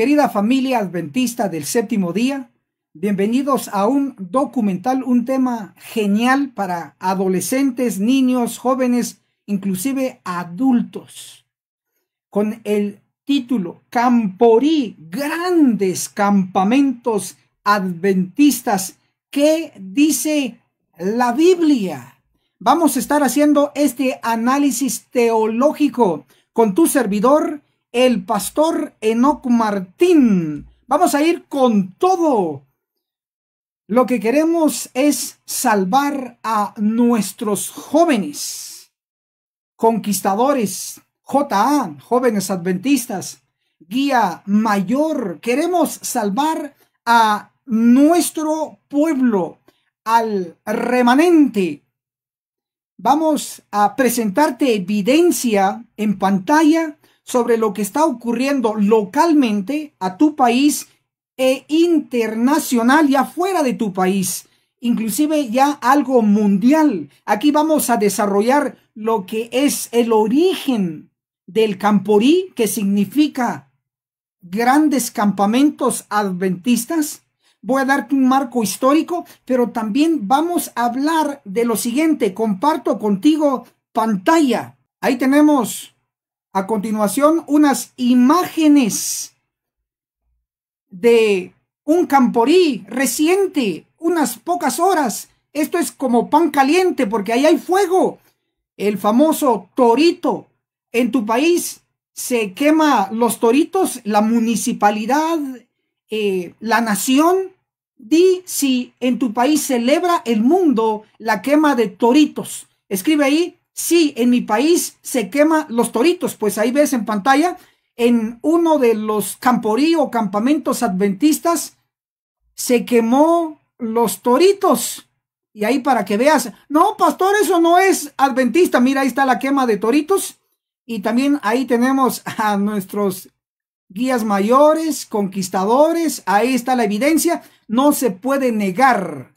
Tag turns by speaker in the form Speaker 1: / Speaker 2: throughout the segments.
Speaker 1: Querida familia adventista del séptimo día, bienvenidos a un documental, un tema genial para adolescentes, niños, jóvenes, inclusive adultos, con el título Camporí, grandes campamentos adventistas, ¿qué dice la Biblia? Vamos a estar haciendo este análisis teológico con tu servidor, el pastor Enoc Martín. Vamos a ir con todo. Lo que queremos es salvar a nuestros jóvenes, conquistadores, JA, jóvenes adventistas, guía mayor. Queremos salvar a nuestro pueblo, al remanente. Vamos a presentarte evidencia en pantalla sobre lo que está ocurriendo localmente a tu país e internacional y afuera de tu país, inclusive ya algo mundial. Aquí vamos a desarrollar lo que es el origen del camporí, que significa grandes campamentos adventistas. Voy a darte un marco histórico, pero también vamos a hablar de lo siguiente. Comparto contigo pantalla. Ahí tenemos a continuación, unas imágenes de un camporí reciente, unas pocas horas. Esto es como pan caliente porque ahí hay fuego. El famoso torito. En tu país se quema los toritos, la municipalidad, eh, la nación. Di si en tu país celebra el mundo la quema de toritos. Escribe ahí Sí, en mi país se quema los toritos, pues ahí ves en pantalla, en uno de los camporí o campamentos adventistas se quemó los toritos. Y ahí para que veas, no, pastor, eso no es adventista. Mira, ahí está la quema de toritos. Y también ahí tenemos a nuestros guías mayores, conquistadores. Ahí está la evidencia. No se puede negar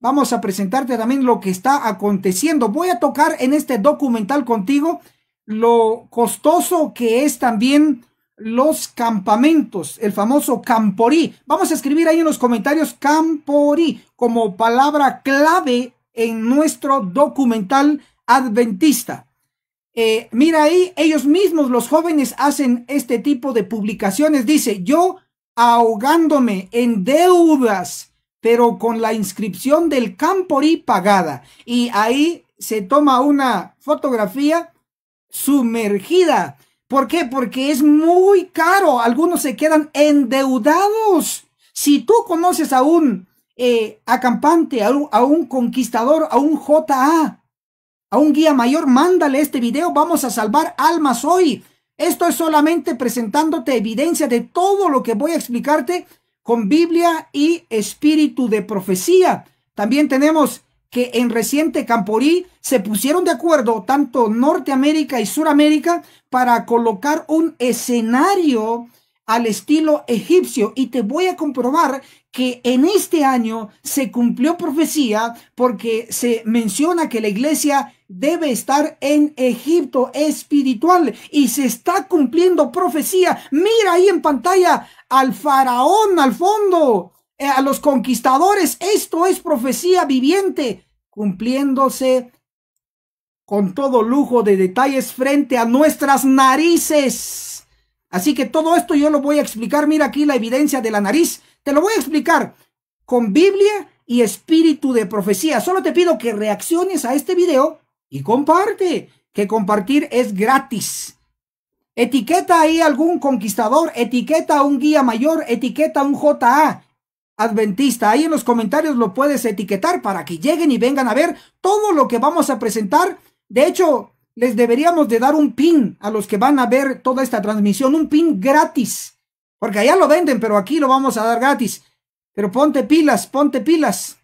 Speaker 1: Vamos a presentarte también lo que está aconteciendo. Voy a tocar en este documental contigo lo costoso que es también los campamentos, el famoso camporí. Vamos a escribir ahí en los comentarios camporí como palabra clave en nuestro documental adventista. Eh, mira ahí, ellos mismos, los jóvenes, hacen este tipo de publicaciones. Dice, yo ahogándome en deudas pero con la inscripción del Campori pagada. Y ahí se toma una fotografía sumergida. ¿Por qué? Porque es muy caro. Algunos se quedan endeudados. Si tú conoces a un eh, acampante, a un, a un conquistador, a un JA, a un guía mayor, mándale este video. Vamos a salvar almas hoy. Esto es solamente presentándote evidencia de todo lo que voy a explicarte con Biblia y espíritu de profecía. También tenemos que en reciente Camporí se pusieron de acuerdo tanto Norteamérica y Suramérica para colocar un escenario al estilo egipcio y te voy a comprobar que en este año se cumplió profecía porque se menciona que la iglesia debe estar en Egipto espiritual y se está cumpliendo profecía. Mira ahí en pantalla al faraón al fondo, eh, a los conquistadores. Esto es profecía viviente cumpliéndose con todo lujo de detalles frente a nuestras narices. Así que todo esto yo lo voy a explicar. Mira aquí la evidencia de la nariz te lo voy a explicar con Biblia y espíritu de profecía. Solo te pido que reacciones a este video y comparte, que compartir es gratis. Etiqueta ahí algún conquistador, etiqueta a un guía mayor, etiqueta a un JA adventista. Ahí en los comentarios lo puedes etiquetar para que lleguen y vengan a ver todo lo que vamos a presentar. De hecho, les deberíamos de dar un pin a los que van a ver toda esta transmisión, un pin gratis porque allá lo venden, pero aquí lo vamos a dar gratis. Pero ponte pilas, ponte pilas.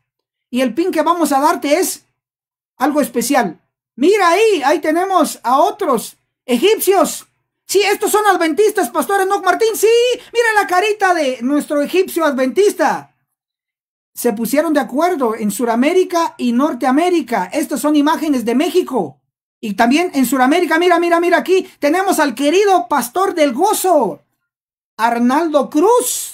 Speaker 1: Y el pin que vamos a darte es algo especial. Mira ahí, ahí tenemos a otros egipcios. Sí, estos son adventistas, pastor Enoch Martín. Sí, Mira la carita de nuestro egipcio adventista. Se pusieron de acuerdo en Sudamérica y Norteamérica. Estas son imágenes de México. Y también en Sudamérica, mira, mira, mira aquí, tenemos al querido pastor del gozo. Arnaldo Cruz,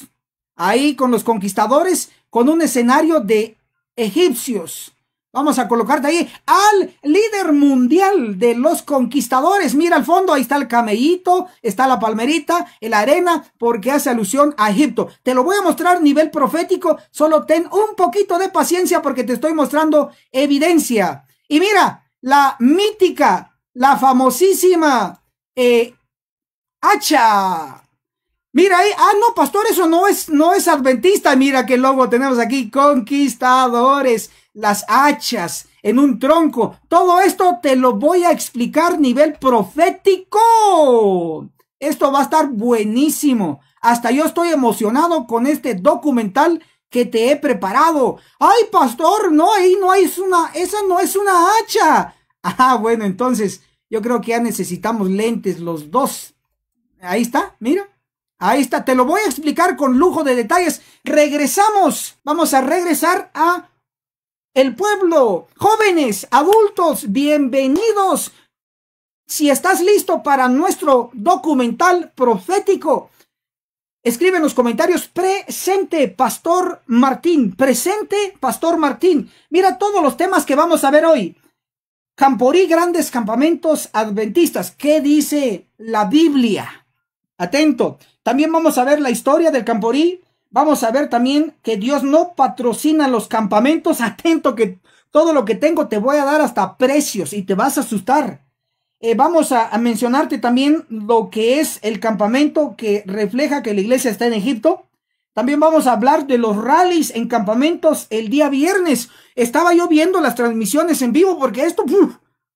Speaker 1: ahí con los conquistadores, con un escenario de egipcios. Vamos a colocarte ahí al líder mundial de los conquistadores. Mira al fondo, ahí está el camellito, está la palmerita, la arena, porque hace alusión a Egipto. Te lo voy a mostrar a nivel profético, solo ten un poquito de paciencia porque te estoy mostrando evidencia. Y mira, la mítica, la famosísima eh, hacha Mira ahí, ah, no, pastor, eso no es, no es adventista. Mira qué logo tenemos aquí, conquistadores, las hachas en un tronco. Todo esto te lo voy a explicar nivel profético. Esto va a estar buenísimo. Hasta yo estoy emocionado con este documental que te he preparado. Ay, pastor, no, ahí no hay una, esa no es una hacha. Ah, bueno, entonces yo creo que ya necesitamos lentes los dos. Ahí está, mira. Ahí está, te lo voy a explicar con lujo de detalles. Regresamos, vamos a regresar a el pueblo. Jóvenes, adultos, bienvenidos. Si estás listo para nuestro documental profético, escribe en los comentarios presente, Pastor Martín. Presente, Pastor Martín. Mira todos los temas que vamos a ver hoy. Camporí, grandes campamentos adventistas. ¿Qué dice la Biblia? Atento. También vamos a ver la historia del Camporí. Vamos a ver también que Dios no patrocina los campamentos. Atento que todo lo que tengo te voy a dar hasta precios y te vas a asustar. Eh, vamos a, mencionarte también lo que es el campamento que refleja que la iglesia está en Egipto. También vamos a hablar de los rallies en campamentos el día viernes. Estaba yo viendo las transmisiones en vivo porque esto,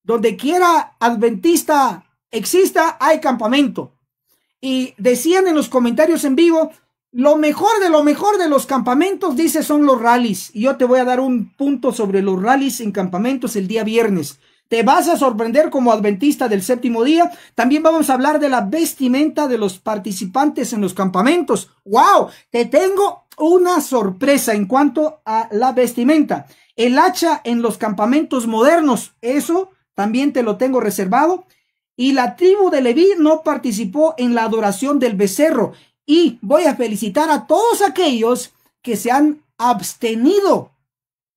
Speaker 1: donde quiera adventista exista, hay campamento. Y decían en los comentarios en vivo, lo mejor de lo mejor de los campamentos, dice, son los rallies. Y yo te voy a dar un punto sobre los rallies en campamentos el día viernes. Te vas a sorprender como adventista del séptimo día. También vamos a hablar de la vestimenta de los participantes en los campamentos. ¡Wow! Te tengo una sorpresa en cuanto a la vestimenta. El hacha en los campamentos modernos, eso también te lo tengo reservado. Y la tribu de Leví no participó en la adoración del becerro. Y voy a felicitar a todos aquellos que se han abstenido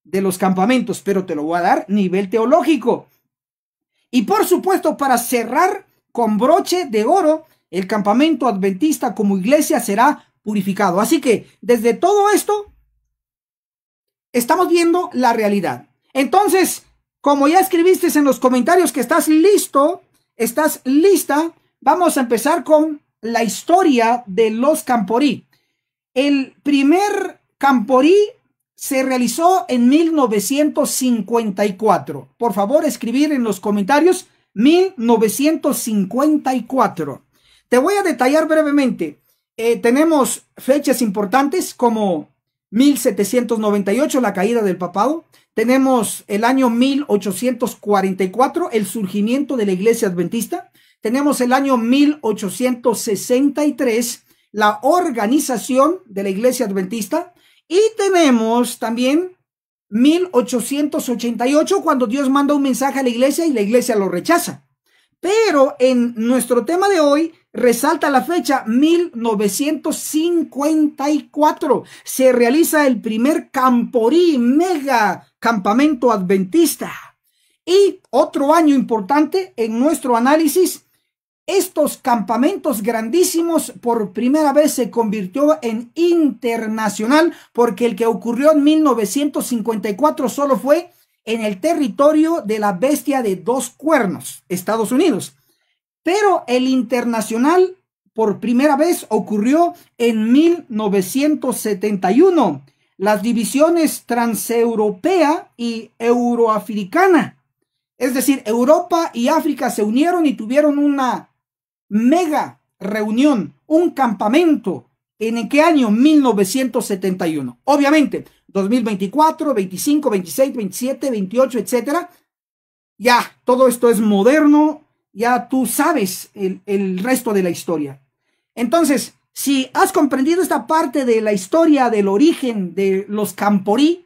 Speaker 1: de los campamentos, pero te lo voy a dar nivel teológico. Y por supuesto, para cerrar con broche de oro, el campamento adventista como iglesia será purificado. Así que desde todo esto, estamos viendo la realidad. Entonces, como ya escribiste en los comentarios que estás listo ¿Estás lista? Vamos a empezar con la historia de los Camporí. El primer Camporí se realizó en 1954. Por favor, escribir en los comentarios 1954. Te voy a detallar brevemente. Eh, tenemos fechas importantes como 1798, la caída del papado, tenemos el año 1844, el surgimiento de la iglesia adventista. Tenemos el año 1863, la organización de la iglesia adventista. Y tenemos también 1888, cuando Dios manda un mensaje a la iglesia y la iglesia lo rechaza. Pero en nuestro tema de hoy resalta la fecha 1954. Se realiza el primer camporí, mega campamento adventista. Y otro año importante en nuestro análisis, estos campamentos grandísimos por primera vez se convirtió en internacional porque el que ocurrió en 1954 solo fue en el territorio de la bestia de dos cuernos, Estados Unidos. Pero el internacional por primera vez ocurrió en 1971. Las divisiones transeuropea y euroafricana. Es decir, Europa y África se unieron y tuvieron una mega reunión, un campamento. ¿En qué año? 1971. Obviamente, 2024, 25, 26, 27, 28, etcétera. Ya, todo esto es moderno, ya tú sabes el, resto de la historia. Entonces, si has comprendido esta parte de la historia del origen de los camporí,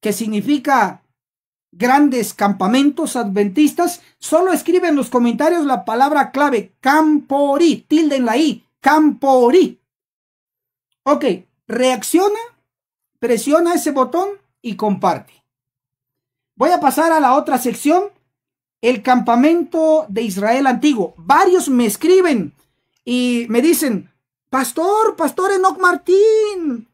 Speaker 1: que significa grandes campamentos adventistas, solo escribe en los comentarios la palabra clave camporí, tilden la i, camporí. Ok, reacciona, presiona ese botón y comparte. Voy a pasar a la otra sección el campamento de Israel antiguo. Varios me escriben y me dicen, pastor, pastor Enoch Martín,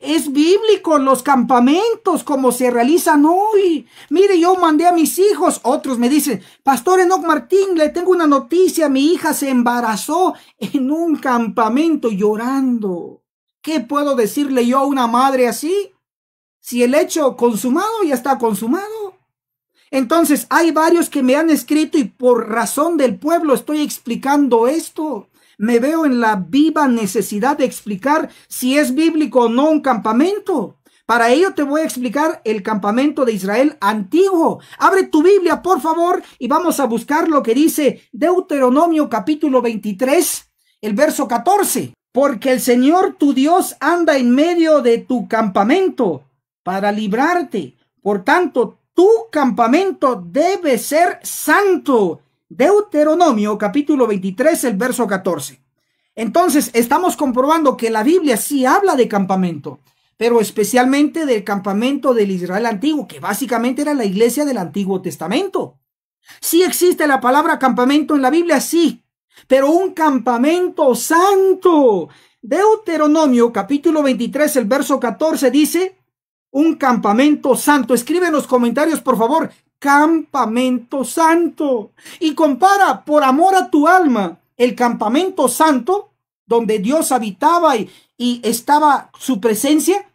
Speaker 1: es bíblico los campamentos como se realizan hoy. Mire, yo mandé a mis hijos. Otros me dicen, Pastor Enoch Martín, le tengo una noticia. Mi hija se embarazó en un campamento llorando. ¿Qué puedo decirle yo a una madre así? Si el hecho consumado ya está consumado. Entonces, hay varios que me han escrito y por razón del pueblo estoy explicando esto. Me veo en la viva necesidad de explicar si es bíblico o no un campamento. Para ello te voy a explicar el campamento de Israel antiguo. Abre tu Biblia, por favor, y vamos a buscar lo que dice Deuteronomio capítulo 23, el verso 14. Porque el Señor tu Dios anda en medio de tu campamento para librarte. Por tanto, tu campamento debe ser santo. Deuteronomio capítulo 23, el verso 14. Entonces, estamos comprobando que la Biblia sí habla de campamento, pero especialmente del campamento del Israel antiguo, que básicamente era la iglesia del Antiguo Testamento. Sí existe la palabra campamento en la Biblia, sí, pero un campamento santo. Deuteronomio capítulo 23, el verso 14 dice, un campamento santo. Escribe en los comentarios, por favor, campamento santo. Y compara por amor a tu alma el campamento santo, donde Dios habitaba y, estaba su presencia,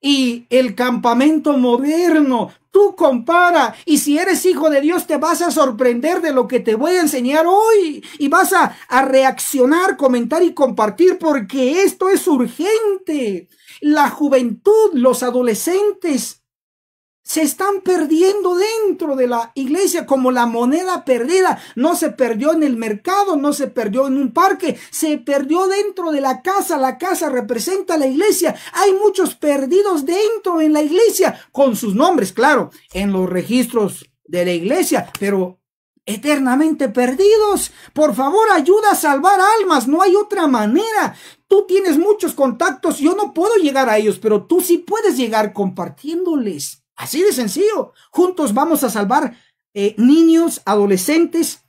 Speaker 1: y el campamento moderno. Tú compara y si eres hijo de Dios te vas a sorprender de lo que te voy a enseñar hoy y vas a, a reaccionar, comentar y compartir porque esto es urgente la juventud, los adolescentes se están perdiendo dentro de la iglesia como la moneda perdida. No se perdió en el mercado, no se perdió en un parque, se perdió dentro de la casa. La casa representa la iglesia. Hay muchos perdidos dentro en la iglesia, con sus nombres, claro, en los registros de la iglesia, pero eternamente perdidos. Por favor, ayuda a salvar almas, no hay otra manera. Tú tienes muchos contactos, yo no puedo llegar a ellos, pero tú sí puedes llegar compartiéndoles. Así de sencillo. Juntos vamos a salvar eh, niños, adolescentes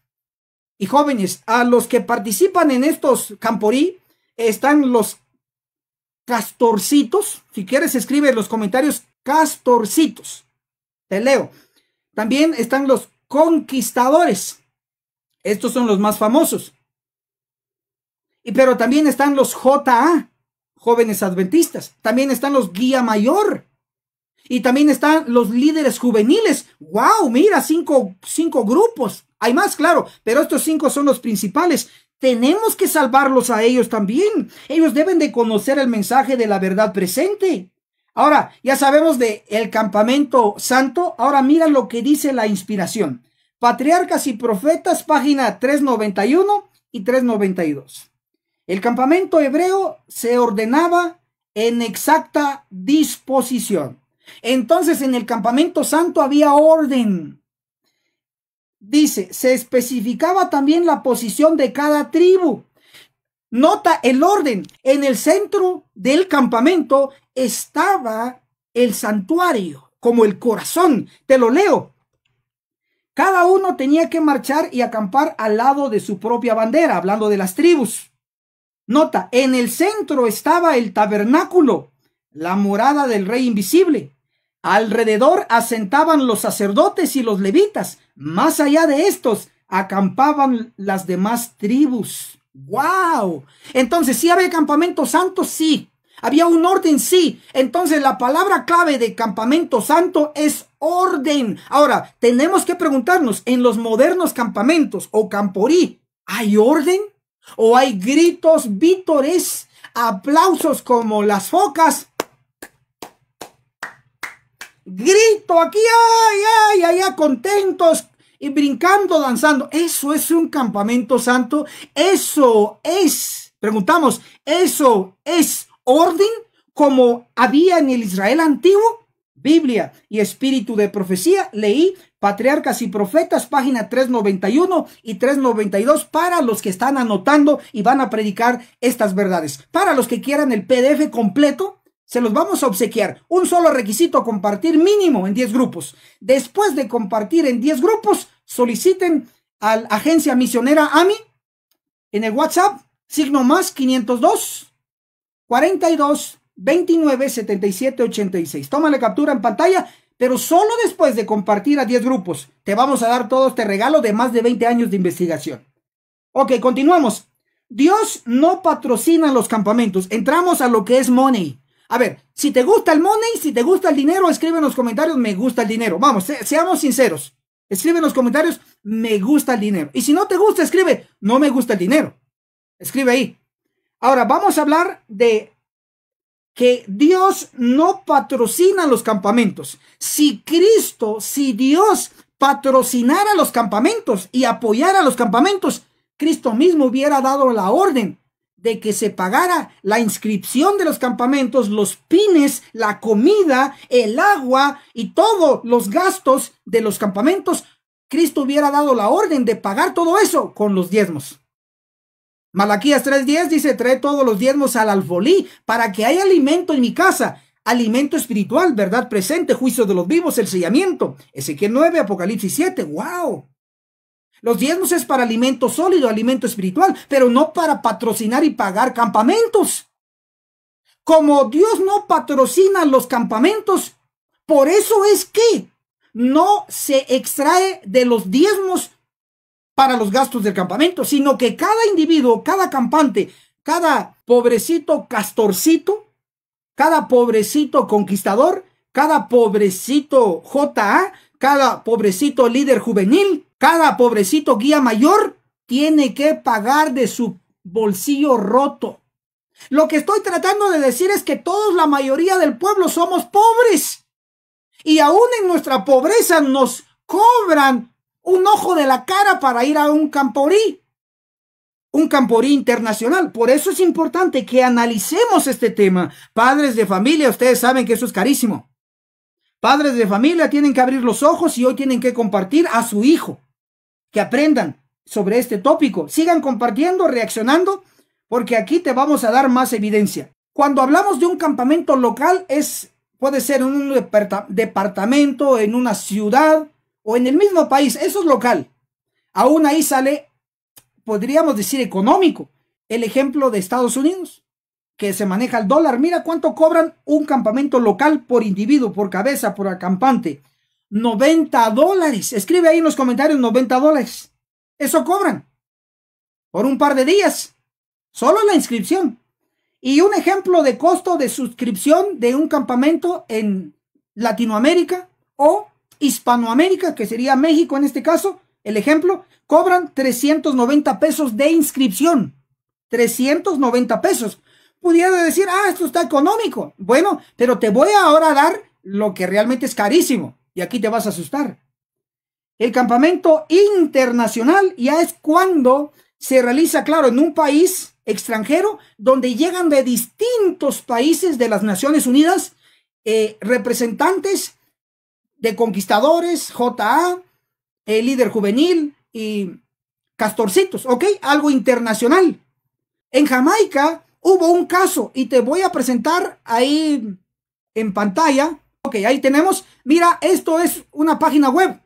Speaker 1: y jóvenes. A los que participan en estos camporí están los castorcitos. Si quieres, escribe en los comentarios castorcitos. Te leo. También están los conquistadores. Estos son los más famosos. Y pero también están los JA, jóvenes adventistas. También están los guía mayor. Y también están los líderes juveniles. ¡Wow! Mira, cinco, cinco grupos. Hay más, claro, pero estos cinco son los principales. Tenemos que salvarlos a ellos también. Ellos deben de conocer el mensaje de la verdad presente. Ahora, ya sabemos de el campamento santo, ahora mira lo que dice la inspiración. Patriarcas y profetas, página 391 y 392. El campamento hebreo se ordenaba en exacta disposición. Entonces, en el campamento santo había orden. Dice, se especificaba también la posición de cada tribu. Nota el orden. En el centro del campamento estaba el santuario, como el corazón. Te lo leo. Cada uno tenía que marchar y acampar al lado de su propia bandera, hablando de las tribus. Nota, en el centro estaba el tabernáculo, la morada del rey invisible. Alrededor asentaban los sacerdotes y los levitas. Más allá de estos, acampaban las demás tribus. ¡Wow! Entonces, si había campamentos santos? Sí. Había un orden, sí. Entonces la palabra clave de campamento santo es orden. Ahora, tenemos que preguntarnos, en los modernos campamentos o camporí, ¿hay orden? ¿O hay gritos, vítores, aplausos como las focas? Grito aquí, ay, ay, ay contentos, y brincando, danzando. Eso es un campamento santo. Eso es, preguntamos, eso es orden como había en el Israel antiguo? Biblia y Espíritu de Profecía, leí Patriarcas y Profetas, página 391 y 392 para los que están anotando y van a predicar estas verdades. Para los que quieran el PDF completo, se los vamos a obsequiar. Un solo requisito, compartir mínimo en 10 grupos. Después de compartir en 10 grupos, soliciten a la agencia misionera AMI en el WhatsApp, signo más 502 42 29 77 86. Toma la captura en pantalla, pero solo después de compartir a 10 grupos. Te vamos a dar todo este regalo de más de 20 años de investigación. Ok, continuamos. Dios no patrocina los campamentos. Entramos a lo que es money. A ver, si te gusta el money, si te gusta el dinero, escribe en los comentarios, me gusta el dinero. Vamos, seamos sinceros. Escribe en los comentarios, me gusta el dinero. Y si no te gusta, escribe, no me gusta el dinero. Escribe ahí. Ahora, vamos a hablar de que Dios no patrocina los campamentos. Si Cristo, si Dios patrocinara los campamentos y apoyara los campamentos, Cristo mismo hubiera dado la orden de que se pagara la inscripción de los campamentos, los pines, la comida, el agua y todos los gastos de los campamentos. Cristo hubiera dado la orden de pagar todo eso con los diezmos. Malaquías 3:10 dice, trae todos los diezmos al alfolí para que haya alimento en mi casa. Alimento espiritual, verdad presente, juicio de los vivos, el sellamiento. Ezequiel 9, Apocalipsis 7. ¡Wow! Los diezmos es para alimento sólido, alimento espiritual, pero no para patrocinar y pagar campamentos. Como Dios no patrocina los campamentos, por eso es que no se extrae de los diezmos para los gastos del campamento, sino que cada individuo, cada campante, cada pobrecito castorcito, cada pobrecito conquistador, cada pobrecito JA, cada pobrecito líder juvenil, cada pobrecito guía mayor, tiene que pagar de su bolsillo roto. Lo que estoy tratando de decir es que todos, la mayoría del pueblo, somos pobres. Y aún en nuestra pobreza nos cobran un ojo de la cara para ir a un camporí, un camporí internacional. Por eso es importante que analicemos este tema. Padres de familia, ustedes saben que eso es carísimo. Padres de familia tienen que abrir los ojos y hoy tienen que compartir a su hijo. Que aprendan sobre este tópico. Sigan compartiendo, reaccionando, porque aquí te vamos a dar más evidencia. Cuando hablamos de un campamento local es puede ser en un departamento, en una ciudad, o en el mismo país, eso es local. Aún ahí sale, podríamos decir, económico. El ejemplo de Estados Unidos, que se maneja el dólar. Mira cuánto cobran un campamento local por individuo, por cabeza, por acampante. 90 dólares. Escribe ahí en los comentarios 90 dólares. Eso cobran. Por un par de días. Solo la inscripción. Y un ejemplo de costo de suscripción de un campamento en Latinoamérica o Hispanoamérica, que sería México en este caso, el ejemplo, cobran 390 pesos de inscripción. 390 pesos. Pudiera decir, ah, esto está económico. Bueno, pero te voy ahora a dar lo que realmente es carísimo. Y aquí te vas a asustar. El campamento internacional ya es cuando se realiza, claro, en un país extranjero donde llegan de distintos países de las Naciones Unidas eh, representantes de Conquistadores, JA, el líder juvenil y Castorcitos, ¿ok? Algo internacional. En Jamaica hubo un caso y te voy a presentar ahí en pantalla. Ok, ahí tenemos. Mira, esto es una página web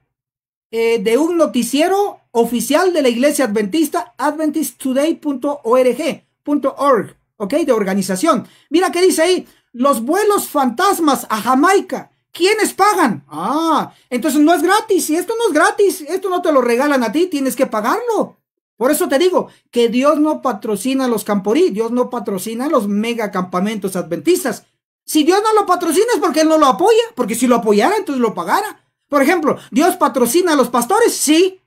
Speaker 1: eh, de un noticiero oficial de la iglesia adventista, adventisttoday.org.org, ok, de organización. Mira qué dice ahí, los vuelos fantasmas a Jamaica ¿Quiénes pagan? Ah, entonces no es gratis. Y esto no es gratis. Esto no te lo regalan a ti. Tienes que pagarlo. Por eso te digo que Dios no patrocina los camporí. Dios no patrocina los mega campamentos adventistas. Si Dios no lo patrocina es porque Él no lo apoya. Porque si lo apoyara, entonces lo pagara. Por ejemplo, ¿Dios patrocina a los pastores? Sí.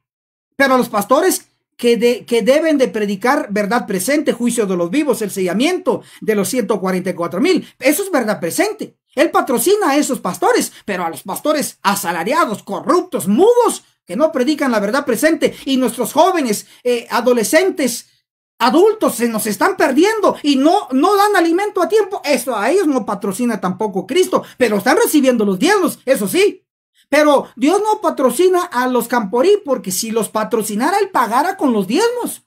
Speaker 1: Pero a los pastores que, de, que, deben de predicar verdad presente, juicio de los vivos, el sellamiento de los 144 mil. Eso es verdad presente. Él patrocina a esos pastores, pero a los pastores asalariados, corruptos, mudos, que no predican la verdad presente y nuestros jóvenes, eh, adolescentes, adultos se nos están perdiendo y no, no dan alimento a tiempo. Eso a ellos no patrocina tampoco Cristo, pero están recibiendo los diezmos, eso sí. Pero Dios no patrocina a los camporí porque si los patrocinara, Él pagara con los diezmos.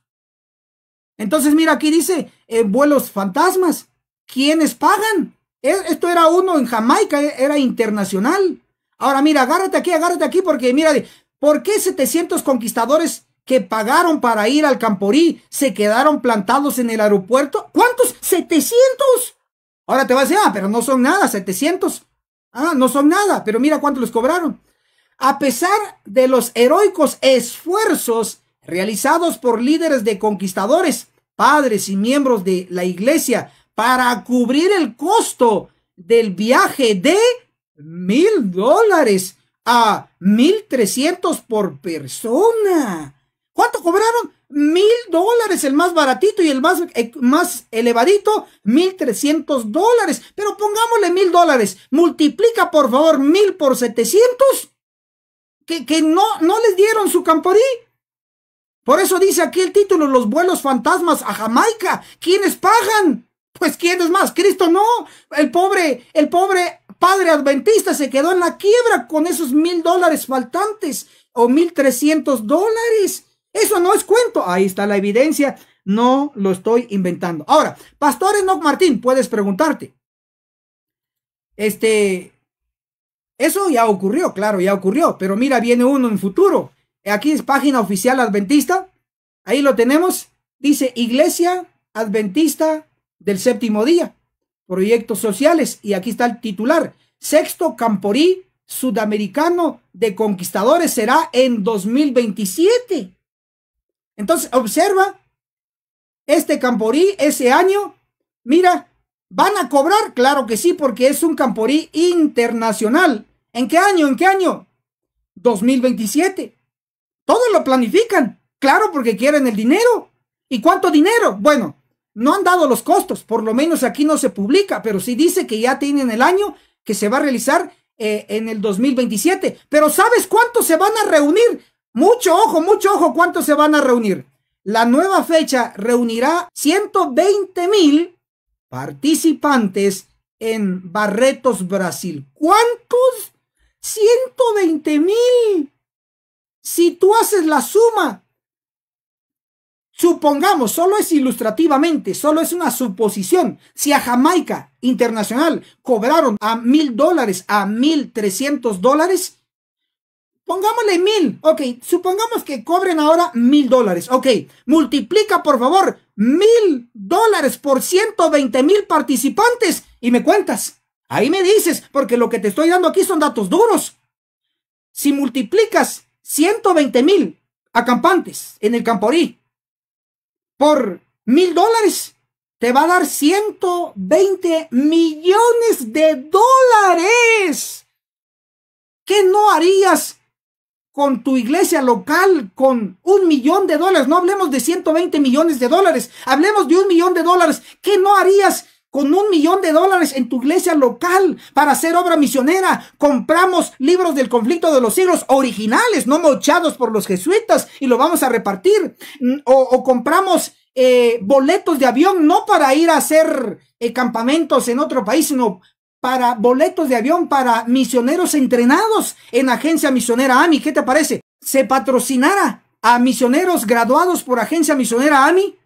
Speaker 1: Entonces, mira, aquí dice, eh, vuelos fantasmas, ¿quiénes pagan? Esto era uno en Jamaica, eh, era internacional. Ahora mira, agárrate aquí, agárrate aquí, porque mira, ¿por qué 700 conquistadores que pagaron para ir al Camporí se quedaron plantados en el aeropuerto? ¿Cuántos? ¡700! Ahora te vas a decir, ah, pero no son nada, 700. Ah, no son nada, pero mira cuánto les cobraron. A pesar de los heroicos esfuerzos realizados por líderes de conquistadores, padres y miembros de la iglesia para cubrir el costo del viaje de mil dólares a mil trescientos por persona. ¿Cuánto cobraron? Mil dólares el más baratito y el más, eh, elevadito, mil trescientos dólares. Pero pongámosle mil dólares. Multiplica por favor mil por setecientos. Que, no, no les dieron su camporí. Por eso dice aquí el título, los vuelos fantasmas a Jamaica. ¿Quiénes pagan? Pues ¿quién es más? Cristo no. El pobre, el pobre padre adventista se quedó en la quiebra con esos mil dólares faltantes o mil trescientos dólares. Eso no es cuento. Ahí está la evidencia. No lo estoy inventando. Ahora, Pastor Enoch Martín, puedes preguntarte. Este, eso ya ocurrió, claro, ya ocurrió. Pero mira, viene uno en futuro. Aquí es página oficial adventista. Ahí lo tenemos. Dice Iglesia Adventista del séptimo día, proyectos sociales, y aquí está el titular, sexto Camporí Sudamericano de Conquistadores será en 2027. Entonces, observa, este Camporí ese año, mira, van a cobrar, claro que sí, porque es un Camporí internacional. ¿En qué año? ¿En qué año? 2027. Todos lo planifican, claro, porque quieren el dinero. ¿Y cuánto dinero? Bueno, no han dado los costos, por lo menos aquí no se publica, pero sí dice que ya tienen el año que se va a realizar eh, en el 2027. Pero ¿sabes cuántos se van a reunir? Mucho ojo, mucho ojo, ¿cuántos se van a reunir? La nueva fecha reunirá 120 mil participantes en Barretos, Brasil. ¿Cuántos? 120 mil. Si tú haces la suma Supongamos, solo es ilustrativamente, solo es una suposición. Si a Jamaica Internacional cobraron a mil dólares, a mil trescientos dólares, Pongámosle mil. Ok, supongamos que cobren ahora mil dólares. Ok, multiplica por favor mil dólares por ciento veinte mil participantes y me cuentas. Ahí me dices, porque lo que te estoy dando aquí son datos duros. Si multiplicas ciento veinte mil acampantes en el Camporí por mil dólares, te va a dar 120 millones de dólares. ¿Qué no harías con tu iglesia local con un millón de dólares? No hablemos de 120 millones de dólares, hablemos de un millón de dólares. ¿Qué no harías con un millón de dólares en tu iglesia local para hacer obra misionera. Compramos libros del conflicto de los siglos originales, no mochados por los jesuitas, y lo vamos a repartir. Mm, o, compramos eh, boletos de avión, no para ir a hacer eh, campamentos en otro país, sino para boletos de avión para misioneros entrenados en agencia misionera AMI. ¿Qué te parece? ¿Se patrocinara a misioneros graduados por agencia misionera AMI?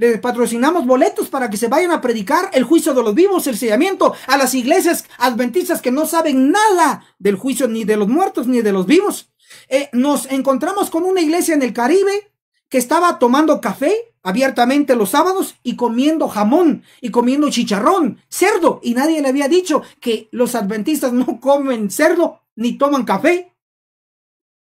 Speaker 1: Les patrocinamos boletos para que se vayan a predicar el juicio de los vivos, el sellamiento, a las iglesias adventistas que no saben nada del juicio ni de los muertos ni de los vivos. Eh, nos encontramos con una iglesia en el Caribe que estaba tomando café abiertamente los sábados y comiendo jamón y comiendo chicharrón, cerdo, y nadie le había dicho que los adventistas no comen cerdo ni toman café.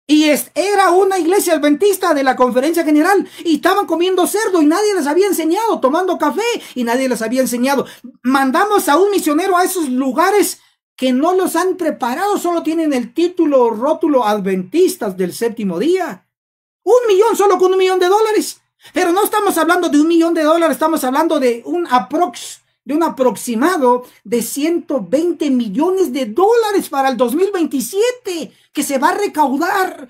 Speaker 1: Y era una iglesia adventista de la conferencia general y estaban comiendo cerdo y nadie les había enseñado, tomando café y nadie les había enseñado. Mandamos a un misionero a esos lugares que no los han preparado, solo tienen el título o rótulo adventistas del séptimo día. Un millón solo con un millón de dólares. Pero no estamos hablando de un millón de dólares, estamos hablando de un aprox de un aproximado de 120 millones de dólares para el 2027 que se va a recaudar.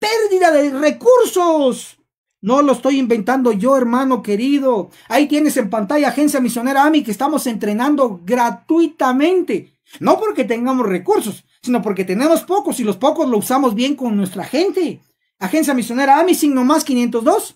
Speaker 1: Pérdida de recursos. No lo estoy inventando yo, hermano querido. Ahí tienes en pantalla Agencia Misionera AMI que estamos entrenando gratuitamente. No porque tengamos recursos, sino porque tenemos pocos y los pocos lo usamos bien con nuestra gente. Agencia Misionera AMI, signo más 502,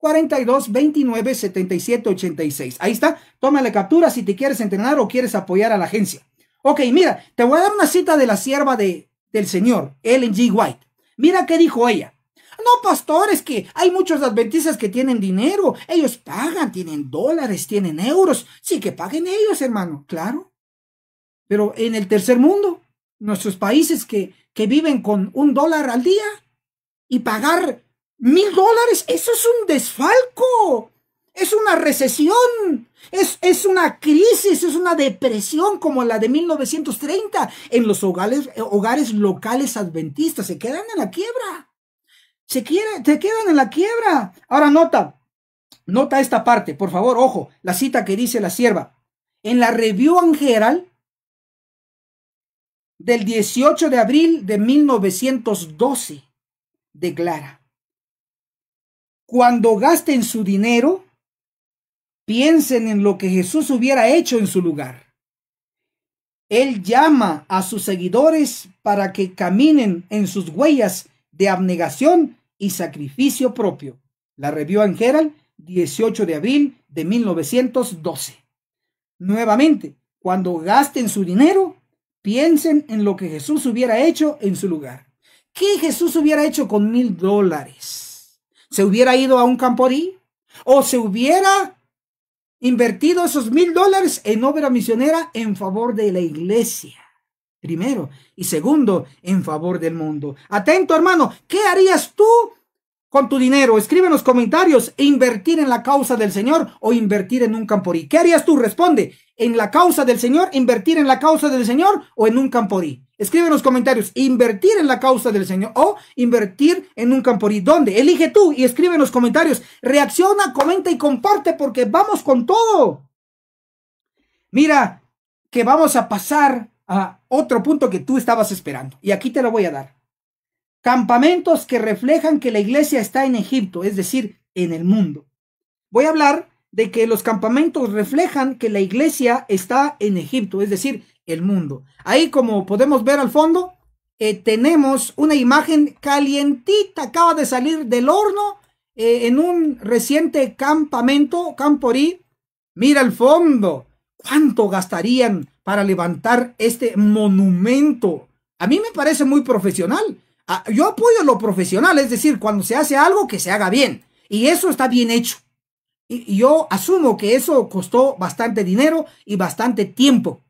Speaker 1: 42 29 77 86. Ahí está. Tómale captura si te quieres entrenar o quieres apoyar a la agencia. Ok, mira, te voy a dar una cita de la sierva de, del Señor, Ellen G. White. Mira qué dijo ella. No, pastores, que hay muchos adventistas que tienen dinero. Ellos pagan, tienen dólares, tienen euros. Sí, que paguen ellos, hermano, claro. Pero en el tercer mundo, nuestros países que, que viven con un dólar al día y pagar Mil dólares, eso es un desfalco, es una recesión, es, es, una crisis, es una depresión como la de 1930 en los hogares, eh, hogares locales adventistas, se quedan en la quiebra, se, quieren se quedan en la quiebra. Ahora nota, nota esta parte, por favor, ojo, la cita que dice la sierva. En la Review Angeral, del 18 de abril de 1912 declara, cuando gasten su dinero, piensen en lo que Jesús hubiera hecho en su lugar. Él llama a sus seguidores para que caminen en sus huellas de abnegación y sacrificio propio. La revió en 18 de abril de 1912. Nuevamente, cuando gasten su dinero, piensen en lo que Jesús hubiera hecho en su lugar. ¿Qué Jesús hubiera hecho con mil dólares? se hubiera ido a un camporí o se hubiera invertido esos mil dólares en obra misionera en favor de la iglesia. Primero. Y segundo, en favor del mundo. Atento, hermano, ¿qué harías tú con tu dinero? Escribe en los comentarios, invertir en la causa del Señor o invertir en un camporí. ¿Qué harías tú? Responde, ¿en la causa del Señor? ¿Invertir en la causa del Señor o en un camporí? Escribe en los comentarios, invertir en la causa del Señor o invertir en un camporí. ¿Dónde? Elige tú y escribe en los comentarios. Reacciona, comenta y comparte porque vamos con todo. Mira, que vamos a pasar a otro punto que tú estabas esperando. Y aquí te lo voy a dar. Campamentos que reflejan que la iglesia está en Egipto, es decir, en el mundo. Voy a hablar de que los campamentos reflejan que la iglesia está en Egipto, es decir, el mundo. Ahí como podemos ver al fondo, eh, tenemos una imagen calientita, acaba de salir del horno eh, en un reciente campamento, Camporí. Mira al fondo, ¿cuánto gastarían para levantar este monumento? A mí me parece muy profesional. Ah, yo apoyo lo profesional, es decir, cuando se hace algo que se haga bien. Y eso está bien hecho. Y yo asumo que eso costó bastante dinero y bastante tiempo.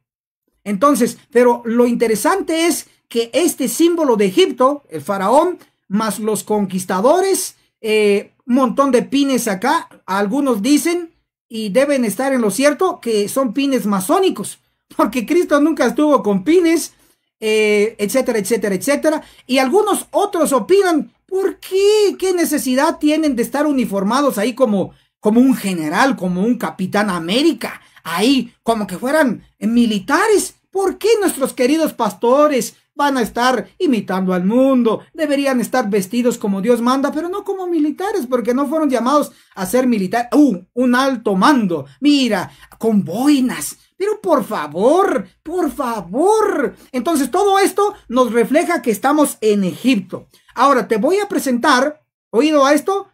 Speaker 1: Entonces, pero lo interesante es que este símbolo de Egipto, el faraón, más los conquistadores, un eh, montón de pines acá, algunos dicen, y deben estar en lo cierto, que son pines masónicos, porque Cristo nunca estuvo con pines, eh, etcétera, etcétera, etcétera. Y algunos otros opinan, ¿por qué? ¿Qué necesidad tienen de estar uniformados ahí como, como un general, como un capitán América? Ahí, como que fueran militares. ¿Por qué nuestros queridos pastores van a estar imitando al mundo? Deberían estar vestidos como Dios manda, pero no como militares, porque no fueron llamados a ser militares. ¡Uh! Un alto mando. Mira, con boinas. Pero por favor, por favor. Entonces todo esto nos refleja que estamos en Egipto. Ahora te voy a presentar, oído a esto,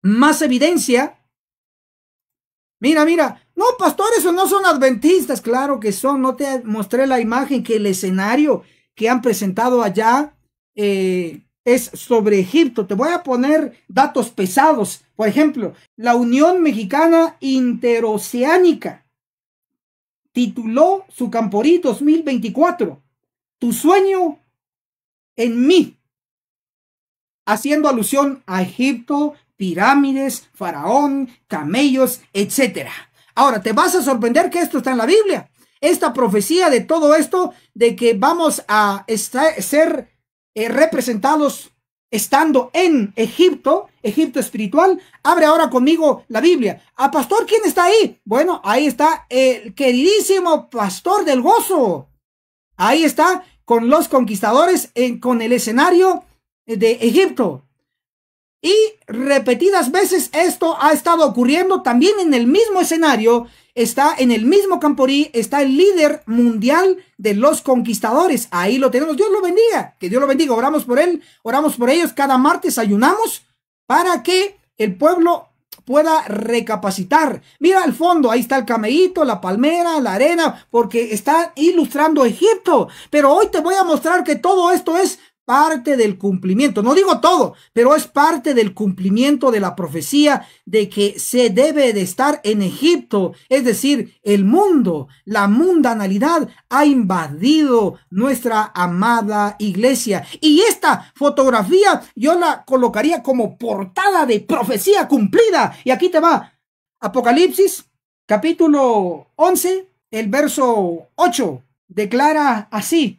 Speaker 1: más evidencia. Mira, mira, no, pastores, no son adventistas, claro que son. No te mostré la imagen que el escenario que han presentado allá eh, es sobre Egipto. Te voy a poner datos pesados. Por ejemplo, la Unión Mexicana Interoceánica tituló su Camporí 2024, Tu sueño en mí, haciendo alusión a Egipto, pirámides, faraón, camellos, etcétera. Ahora, te vas a sorprender que esto está en la Biblia. Esta profecía de todo esto, de que vamos a ser eh, representados estando en Egipto, Egipto espiritual. Abre ahora conmigo la Biblia. A ah, pastor, ¿quién está ahí? Bueno, ahí está el queridísimo pastor del gozo. Ahí está con los conquistadores, con el escenario de Egipto. Y repetidas veces esto ha estado ocurriendo también en el mismo escenario, está en el mismo Camporí, está el líder mundial de los conquistadores. Ahí lo tenemos. Dios lo bendiga, que Dios lo bendiga. Oramos por él, oramos por ellos. Cada martes ayunamos para que el pueblo pueda recapacitar. Mira al fondo, ahí está el cameíto, la palmera, la arena, porque está ilustrando Egipto. Pero hoy te voy a mostrar que todo esto es parte del cumplimiento, no digo todo, pero es parte del cumplimiento de la profecía de que se debe de estar en Egipto, es decir, el mundo, la mundanalidad ha invadido nuestra amada iglesia. Y esta fotografía yo la colocaría como portada de profecía cumplida. Y aquí te va, Apocalipsis capítulo 11, el verso 8, declara así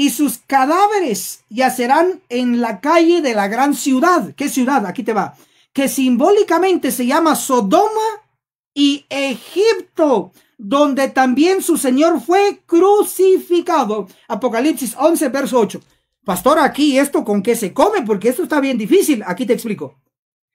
Speaker 1: y sus cadáveres yacerán en la calle de la gran ciudad. ¿Qué ciudad? Aquí te va. Que simbólicamente se llama Sodoma y Egipto, donde también su Señor fue crucificado. Apocalipsis 11, verso 8. Pastor, aquí esto con qué se come, porque esto está bien difícil. Aquí te explico.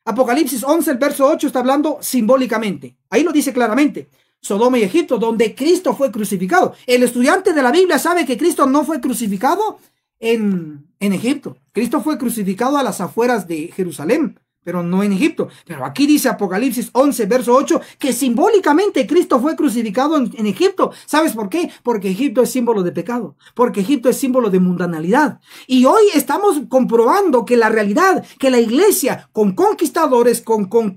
Speaker 1: Apocalipsis 11, verso 8 está hablando simbólicamente. Ahí lo dice claramente. Sodoma y Egipto, donde Cristo fue crucificado. El estudiante de la Biblia sabe que Cristo no fue crucificado en, Egipto. Cristo fue crucificado a las afueras de Jerusalén, pero no en Egipto. Pero aquí dice Apocalipsis 11, verso 8, que simbólicamente Cristo fue crucificado en, Egipto. ¿Sabes por qué? Porque Egipto es símbolo de pecado, porque Egipto es símbolo de mundanalidad. Y hoy estamos comprobando que la realidad, que la iglesia, con conquistadores, con, con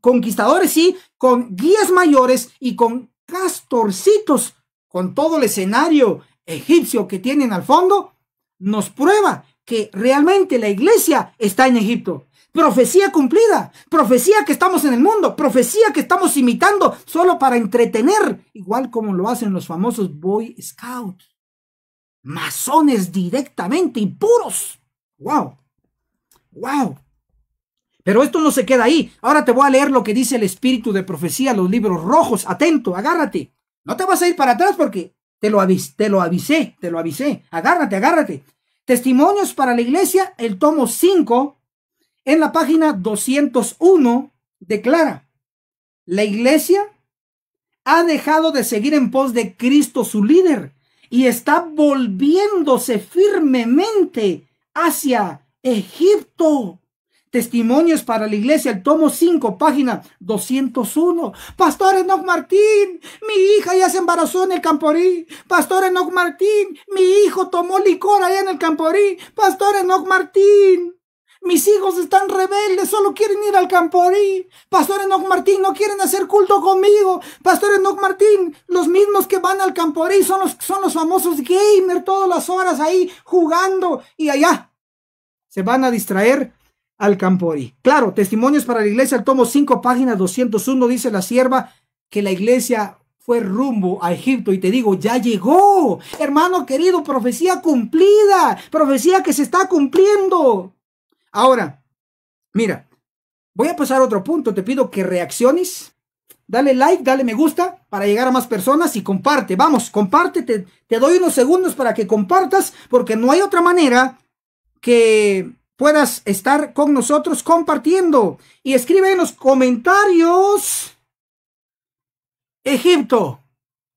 Speaker 1: conquistadores, sí, con guías mayores y con castorcitos, con todo el escenario egipcio que tienen al fondo, nos prueba que realmente la iglesia está en Egipto. Profecía cumplida, profecía que estamos en el mundo, profecía que estamos imitando solo para entretener, igual como lo hacen los famosos Boy Scouts. Masones directamente y puros. ¡Wow! ¡Wow! Pero esto no se queda ahí. Ahora te voy a leer lo que dice el espíritu de profecía, los libros rojos. Atento, agárrate. No te vas a ir para atrás porque te lo, te lo avisé, te lo avisé. Agárrate, agárrate. Testimonios para la iglesia, el tomo 5, en la página 201, declara, la iglesia ha dejado de seguir en pos de Cristo su líder y está volviéndose firmemente hacia Egipto. Testimonios para la Iglesia, el tomo 5, página 201. Pastor Enoch Martín, mi hija ya se embarazó en el Camporí. Pastor Enoch Martín, mi hijo tomó licor allá en el Camporí. Pastor Enoch Martín. Mis hijos están rebeldes, solo quieren ir al Camporí. Pastor Enoch Martín, no quieren hacer culto conmigo. Pastor Enoch Martín, los mismos que van al Camporí son los, son los famosos gamers, todas las horas ahí jugando y allá. Se van a distraer al Campori. Claro, Testimonios para la Iglesia, el tomo 5, página 201, dice la sierva que la iglesia fue rumbo a Egipto y te digo, ya llegó. Hermano querido, profecía cumplida, profecía que se está cumpliendo. Ahora, mira, voy a pasar a otro punto, te pido que reacciones. Dale like, dale me gusta para llegar a más personas y comparte. Vamos, comparte, te doy unos segundos para que compartas porque no hay otra manera que puedas estar con nosotros compartiendo. Y escribe en los comentarios. Egipto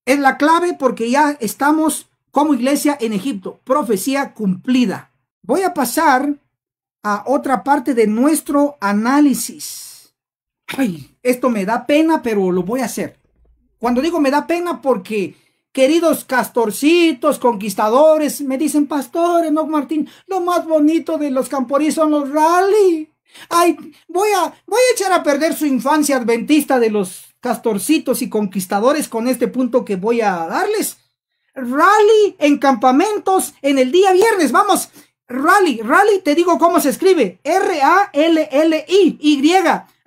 Speaker 1: es la clave porque ya estamos como iglesia en Egipto. Profecía cumplida. Voy a pasar a otra parte de nuestro análisis. Ay, esto me da pena, pero lo voy a hacer. Cuando digo me da pena porque queridos castorcitos, conquistadores, me dicen, pastores no Martín, lo más bonito de los camporís son los rally. Ay, voy a, voy a echar a perder su infancia adventista de los castorcitos y conquistadores con este punto que voy a darles. Rally en campamentos en el día viernes, vamos. Rally, rally, te digo cómo se escribe. R-A-L-L-I, Y.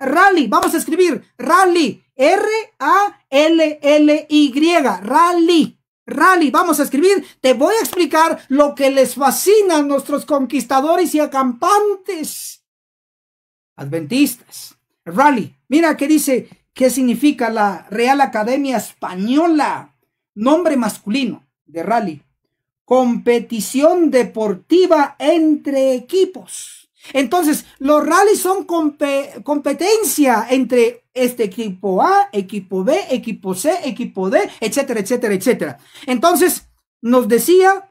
Speaker 1: Rally, vamos a escribir. Rally, r a l L-L-Y, rally. Rally, vamos a escribir. Te voy a explicar lo que les fascina a nuestros conquistadores y acampantes adventistas. Rally, mira qué dice, qué significa la Real Academia Española. Nombre masculino de rally. Competición deportiva entre equipos. Entonces, los rallies son competencia entre este equipo A, equipo B, equipo C, equipo D, etcétera, etcétera, etcétera. Entonces, nos decía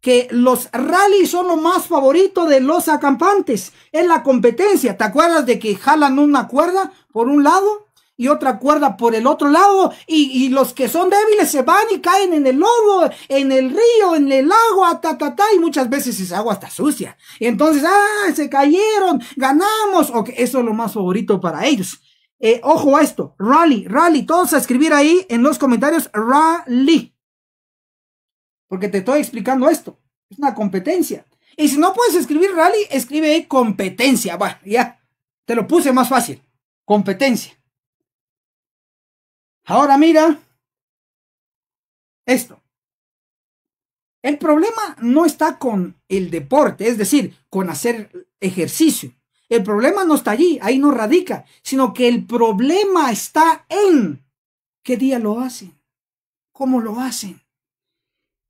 Speaker 1: que los rallies son lo más favorito de los acampantes en la competencia. ¿Te acuerdas de que jalan una cuerda por un lado y otra cuerda por el otro lado y, los que son débiles se van y caen en el lobo en el río, en el agua, ta, ta, y muchas veces esa agua está sucia. Y entonces, ah, se cayeron, ganamos, eso es lo más favorito para ellos. Eh, ojo a esto, rally, rally, todos a escribir ahí en los comentarios, rally. Porque te estoy explicando esto, es una competencia. Y si no puedes escribir rally, escribe competencia, va, ya, te lo puse más fácil, competencia. Ahora mira esto. El problema no está con el deporte, es decir, con hacer ejercicio. El problema no está allí, ahí no radica, sino que el problema está en qué día lo hacen, cómo lo hacen.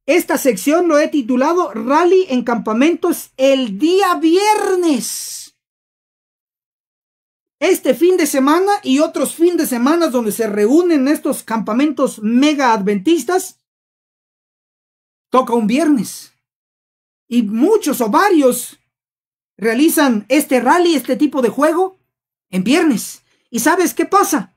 Speaker 1: Esta sección lo he titulado Rally en Campamentos el día viernes este fin de semana y otros fin de semana donde se reúnen estos campamentos mega adventistas, toca un viernes. Y muchos o varios realizan este rally, este tipo de juego, en viernes. ¿Y sabes qué pasa?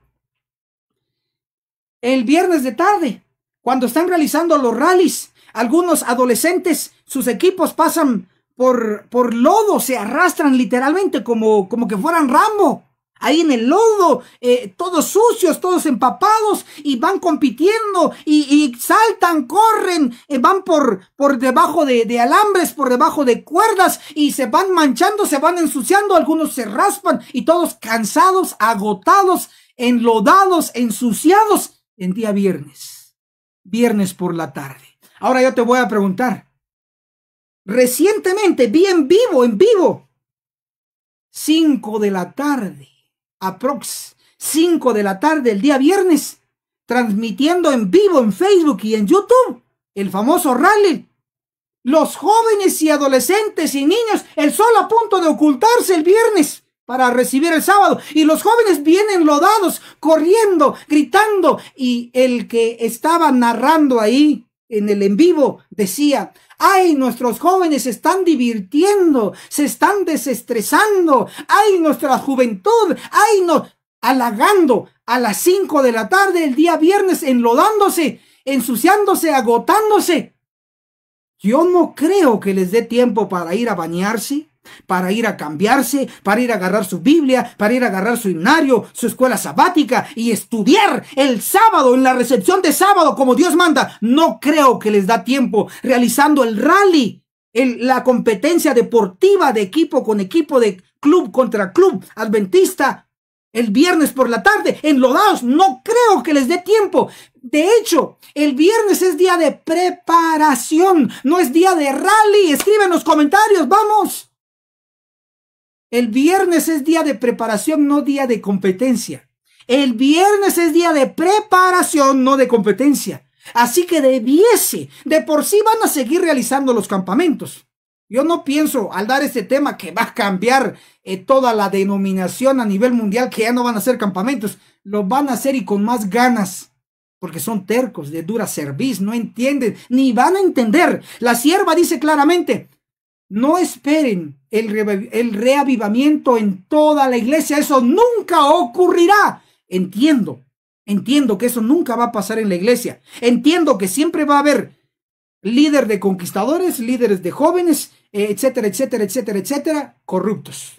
Speaker 1: El viernes de tarde, cuando están realizando los rallies, algunos adolescentes, sus equipos pasan por, por lodo, se arrastran literalmente como, como que fueran Rambo. Ahí en el lodo, eh, todos sucios, todos empapados, y van compitiendo, y, saltan, corren, eh, van por, por debajo de, de, alambres, por debajo de cuerdas, y se van manchando, se van ensuciando, algunos se raspan, y todos cansados, agotados, enlodados, ensuciados, en día viernes, viernes por la tarde. Ahora yo te voy a preguntar, recientemente vi en vivo, en vivo, Cinco de la tarde aprox 5 de la tarde el día viernes, transmitiendo en vivo en Facebook y en YouTube el famoso rally. Los jóvenes y adolescentes y niños, el sol a punto de ocultarse el viernes para recibir el sábado. Y los jóvenes vienen lodados, corriendo, gritando. Y el que estaba narrando ahí en el en vivo decía, ay, nuestros jóvenes se están divirtiendo, se están desestresando, ay, nuestra juventud, ay, nos halagando a las 5 de la tarde el día viernes, enlodándose, ensuciándose, agotándose. Yo no creo que les dé tiempo para ir a bañarse, para ir a cambiarse, para ir a agarrar su Biblia, para ir a agarrar su himnario, su escuela sabática y estudiar el sábado, en la recepción de sábado, como Dios manda. No creo que les da tiempo realizando el rally, la competencia deportiva de equipo con equipo, de club contra club, adventista. El viernes por la tarde, enlodados, no creo que les dé tiempo. De hecho, el viernes es día de preparación, no es día de rally. Escribe en los comentarios, vamos. El viernes es día de preparación, no día de competencia. El viernes es día de preparación, no de competencia. Así que debiese, de por sí van a seguir realizando los campamentos. Yo no pienso al dar este tema que va a cambiar eh, toda la denominación a nivel mundial, que ya no van a hacer campamentos, lo van a hacer y con más ganas, porque son tercos, de dura serviz no entienden, ni van a entender. La sierva dice claramente, no esperen el, reavivamiento en toda la iglesia. Eso nunca ocurrirá. Entiendo, entiendo que eso nunca va a pasar en la iglesia. Entiendo que siempre va a haber líder de conquistadores, líderes de jóvenes, eh, etcétera, etcétera, etcétera, etcétera, corruptos.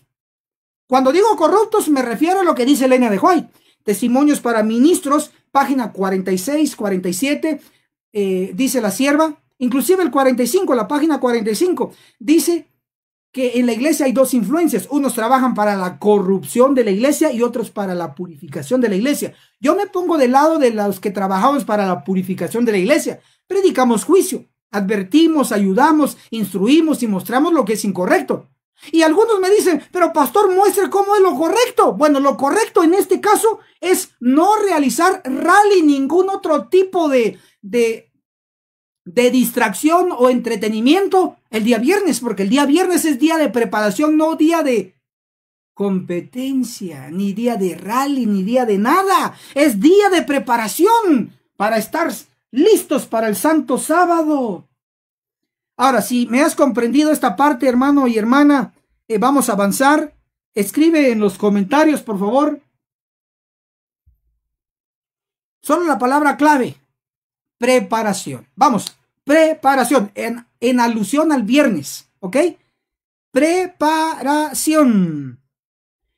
Speaker 1: Cuando digo corruptos me refiero a lo que dice Elena de hoy Testimonios para ministros, página 46, 47, eh, dice la sierva, Inclusive el 45, la página 45, dice que en la iglesia hay dos influencias. Unos trabajan para la corrupción de la iglesia y otros para la purificación de la iglesia. Yo me pongo del lado de los que trabajamos para la purificación de la iglesia. Predicamos juicio, advertimos, ayudamos, instruimos y mostramos lo que es incorrecto. Y algunos me dicen, pero pastor, muestre cómo es lo correcto. Bueno, lo correcto en este caso es no realizar rally, ningún otro tipo de, de de distracción o entretenimiento el día viernes, porque el día viernes es día de preparación, no día de competencia, ni día de rally, ni día de nada. Es día de preparación para estar listos para el santo sábado. Ahora, si me has comprendido esta parte, hermano y hermana, eh, vamos a avanzar. Escribe en los comentarios, por favor. Solo la palabra clave, preparación. Vamos, preparación, en, en alusión al viernes, ¿ok? Preparación.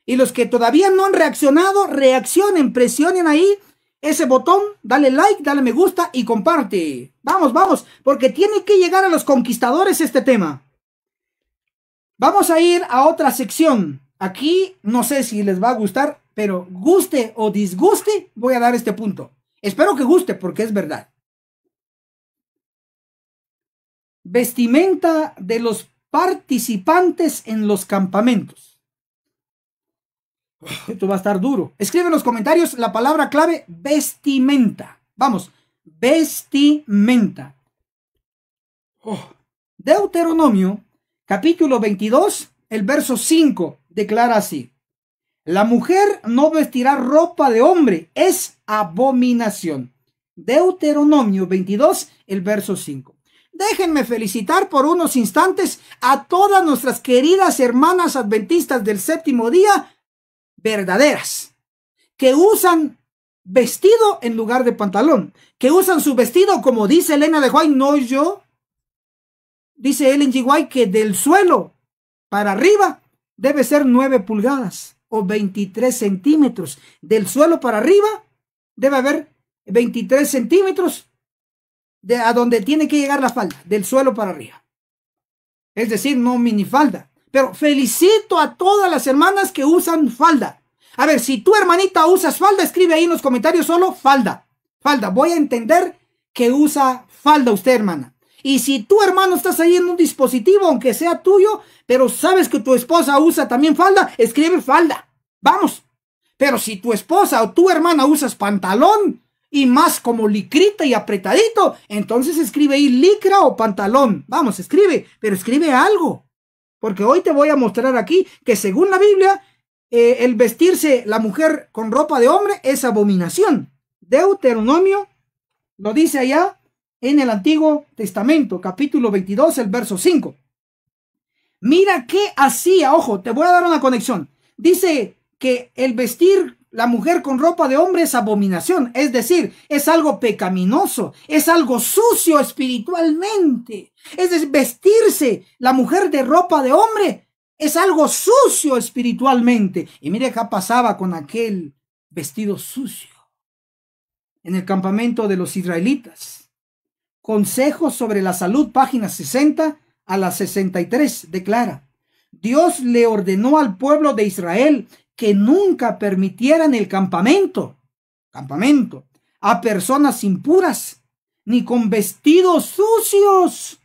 Speaker 1: Y los que todavía no han reaccionado, reaccionen, presionen ahí ese botón, dale like, dale me gusta y comparte. Vamos, vamos, porque tiene que llegar a los conquistadores este tema. Vamos a ir a otra sección. Aquí no sé si les va a gustar, pero guste o disguste, voy a dar este punto. Espero que guste porque es verdad. vestimenta de los participantes en los campamentos. Esto va a estar duro. Escribe en los comentarios la palabra clave vestimenta. Vamos, vestimenta. Oh. Deuteronomio, capítulo 22, el verso 5, declara así. La mujer no vestirá ropa de hombre, es abominación. Deuteronomio 22, el verso 5. Déjenme felicitar por unos instantes a todas nuestras queridas hermanas adventistas del séptimo día, verdaderas, que usan vestido en lugar de pantalón, que usan su vestido como dice Elena de White, no yo. Dice Ellen G. que del suelo para arriba debe ser 9 pulgadas o 23 centímetros. Del suelo para arriba debe haber 23 centímetros de a donde tiene que llegar la falda, del suelo para arriba. Es decir, no falda Pero felicito a todas las hermanas que usan falda. A ver, si tu hermanita usas falda, escribe ahí en los comentarios solo falda. Falda. Voy a entender que usa falda usted, hermana. Y si tu hermano estás ahí en un dispositivo, aunque sea tuyo, pero sabes que tu esposa usa también falda, escribe falda. Vamos. Pero si tu esposa o tu hermana usas pantalón, y más como licrita y apretadito, entonces escribe ahí licra o pantalón. Vamos, escribe, pero escribe algo. Porque hoy te voy a mostrar aquí que según la Biblia, eh, el vestirse la mujer con ropa de hombre es abominación. Deuteronomio lo dice allá en el Antiguo Testamento, capítulo 22, el verso 5. Mira qué hacía, ojo, te voy a dar una conexión. Dice que el vestir la mujer con ropa de hombre es abominación, es decir, es algo pecaminoso, es algo sucio espiritualmente. Es decir, vestirse la mujer de ropa de hombre es algo sucio espiritualmente. Y mire qué pasaba con aquel vestido sucio en el campamento de los israelitas. Consejos sobre la salud, página 60 a la 63, declara. Dios le ordenó al pueblo de Israel que nunca permitieran el campamento, campamento, a personas impuras, ni con vestidos sucios.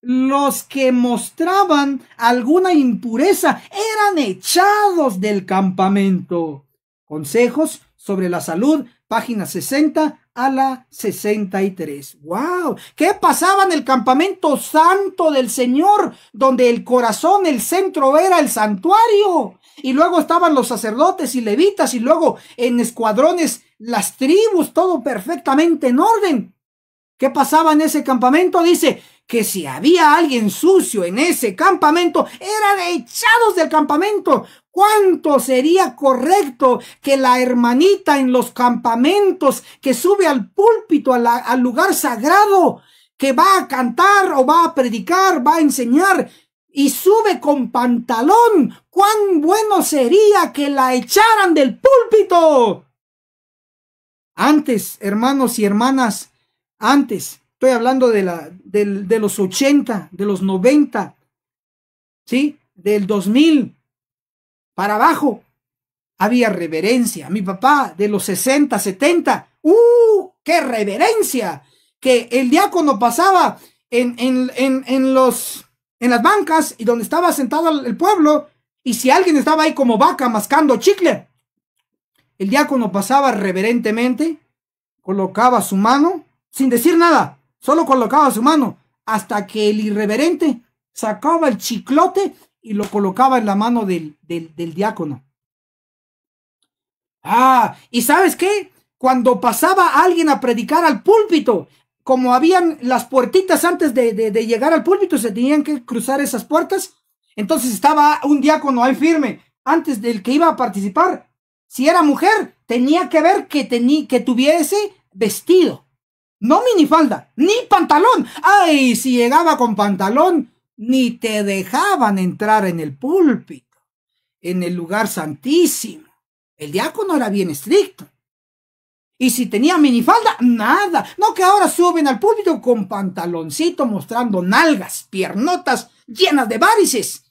Speaker 1: Los que mostraban alguna impureza eran echados del campamento. Consejos sobre la salud, página 60 a la 63. ¡Wow! ¿Qué pasaba en el campamento santo del Señor, donde el corazón, el centro era el santuario? y luego estaban los sacerdotes y levitas, y luego en escuadrones las tribus, todo perfectamente en orden. ¿Qué pasaba en ese campamento? Dice que si había alguien sucio en ese campamento, eran echados del campamento. ¿Cuánto sería correcto que la hermanita en los campamentos que sube al púlpito, al lugar sagrado, que va a cantar o va a predicar, va a enseñar, y sube con pantalón, cuán bueno sería que la echaran del púlpito. Antes, hermanos y hermanas, antes, estoy hablando de, la, de los 80, de los 90, ¿sí? Del 2000 para abajo, había reverencia. Mi papá de los 60, 70, ¡uh! ¡Qué reverencia! Que el diácono pasaba en, en, en los en las bancas y donde estaba sentado el pueblo, y si alguien estaba ahí como vaca mascando chicle, el diácono pasaba reverentemente, colocaba su mano, sin decir nada, solo colocaba su mano, hasta que el irreverente sacaba el chiclote y lo colocaba en la mano del, del, del diácono. Ah, y sabes qué? Cuando pasaba alguien a predicar al púlpito como habían las puertitas antes de, llegar al púlpito, se tenían que cruzar esas puertas. Entonces estaba un diácono ahí firme antes del que iba a participar. Si era mujer, tenía que ver que, que tuviese vestido. No minifalda, ni pantalón. Ay, si llegaba con pantalón, ni te dejaban entrar en el púlpito, en el lugar santísimo. El diácono era bien estricto. Y si tenía minifalda, nada. No que ahora suben al púlpito con pantaloncito mostrando nalgas, piernotas llenas de varices.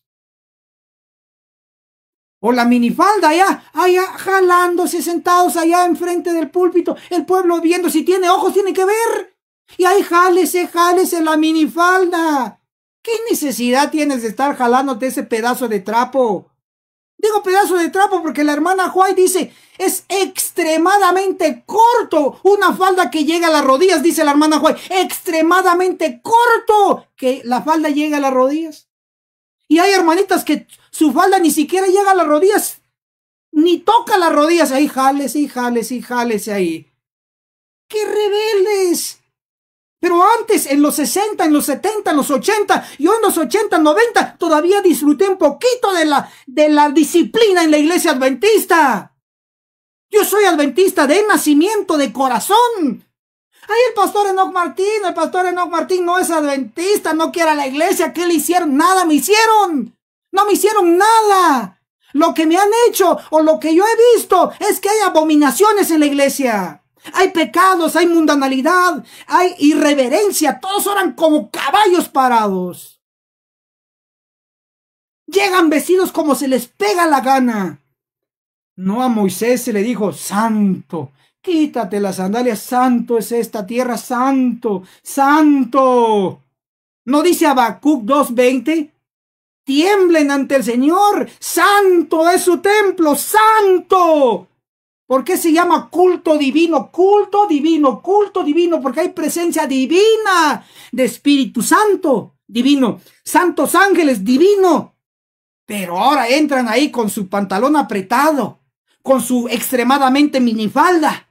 Speaker 1: O la minifalda allá, allá jalándose sentados allá enfrente del púlpito, el pueblo viendo si tiene ojos, tiene que ver. Y ahí jálese, en la minifalda. ¿Qué necesidad tienes de estar jalándote ese pedazo de trapo? Digo pedazo de trapo porque la hermana White dice, es extremadamente corto. Una falda que llega a las rodillas, dice la hermana White. Extremadamente corto que la falda llega a las rodillas. Y hay hermanitas que su falda ni siquiera llega a las rodillas, ni toca las rodillas. Ahí jales y jales y jales ahí. ¡Qué rebeldes! Pero antes, en los 60, en los 70, en los 80, yo en los 80, 90, todavía disfruté un poquito de la, de la disciplina en la iglesia adventista. Yo soy adventista de nacimiento, de corazón. Ahí el pastor Enoch Martín, el pastor Enoch Martín no es adventista, no quiere a la iglesia. ¿Qué le hicieron? Nada me hicieron. No me hicieron nada. Lo que me han hecho o lo que yo he visto es que hay abominaciones en la iglesia. Hay pecados, hay mundanalidad, hay irreverencia. Todos oran como caballos parados. Llegan vestidos como se les pega la gana. No a Moisés se le dijo, santo, quítate las sandalias, santo es esta tierra, santo, santo. ¿No dice Habacuc 2.20? Tiemblen ante el Señor, santo es su templo, santo. ¿Por qué se llama culto divino? Culto divino, culto divino, porque hay presencia divina de Espíritu Santo, divino, santos ángeles, divino. Pero ahora entran ahí con su pantalón apretado, con su extremadamente minifalda,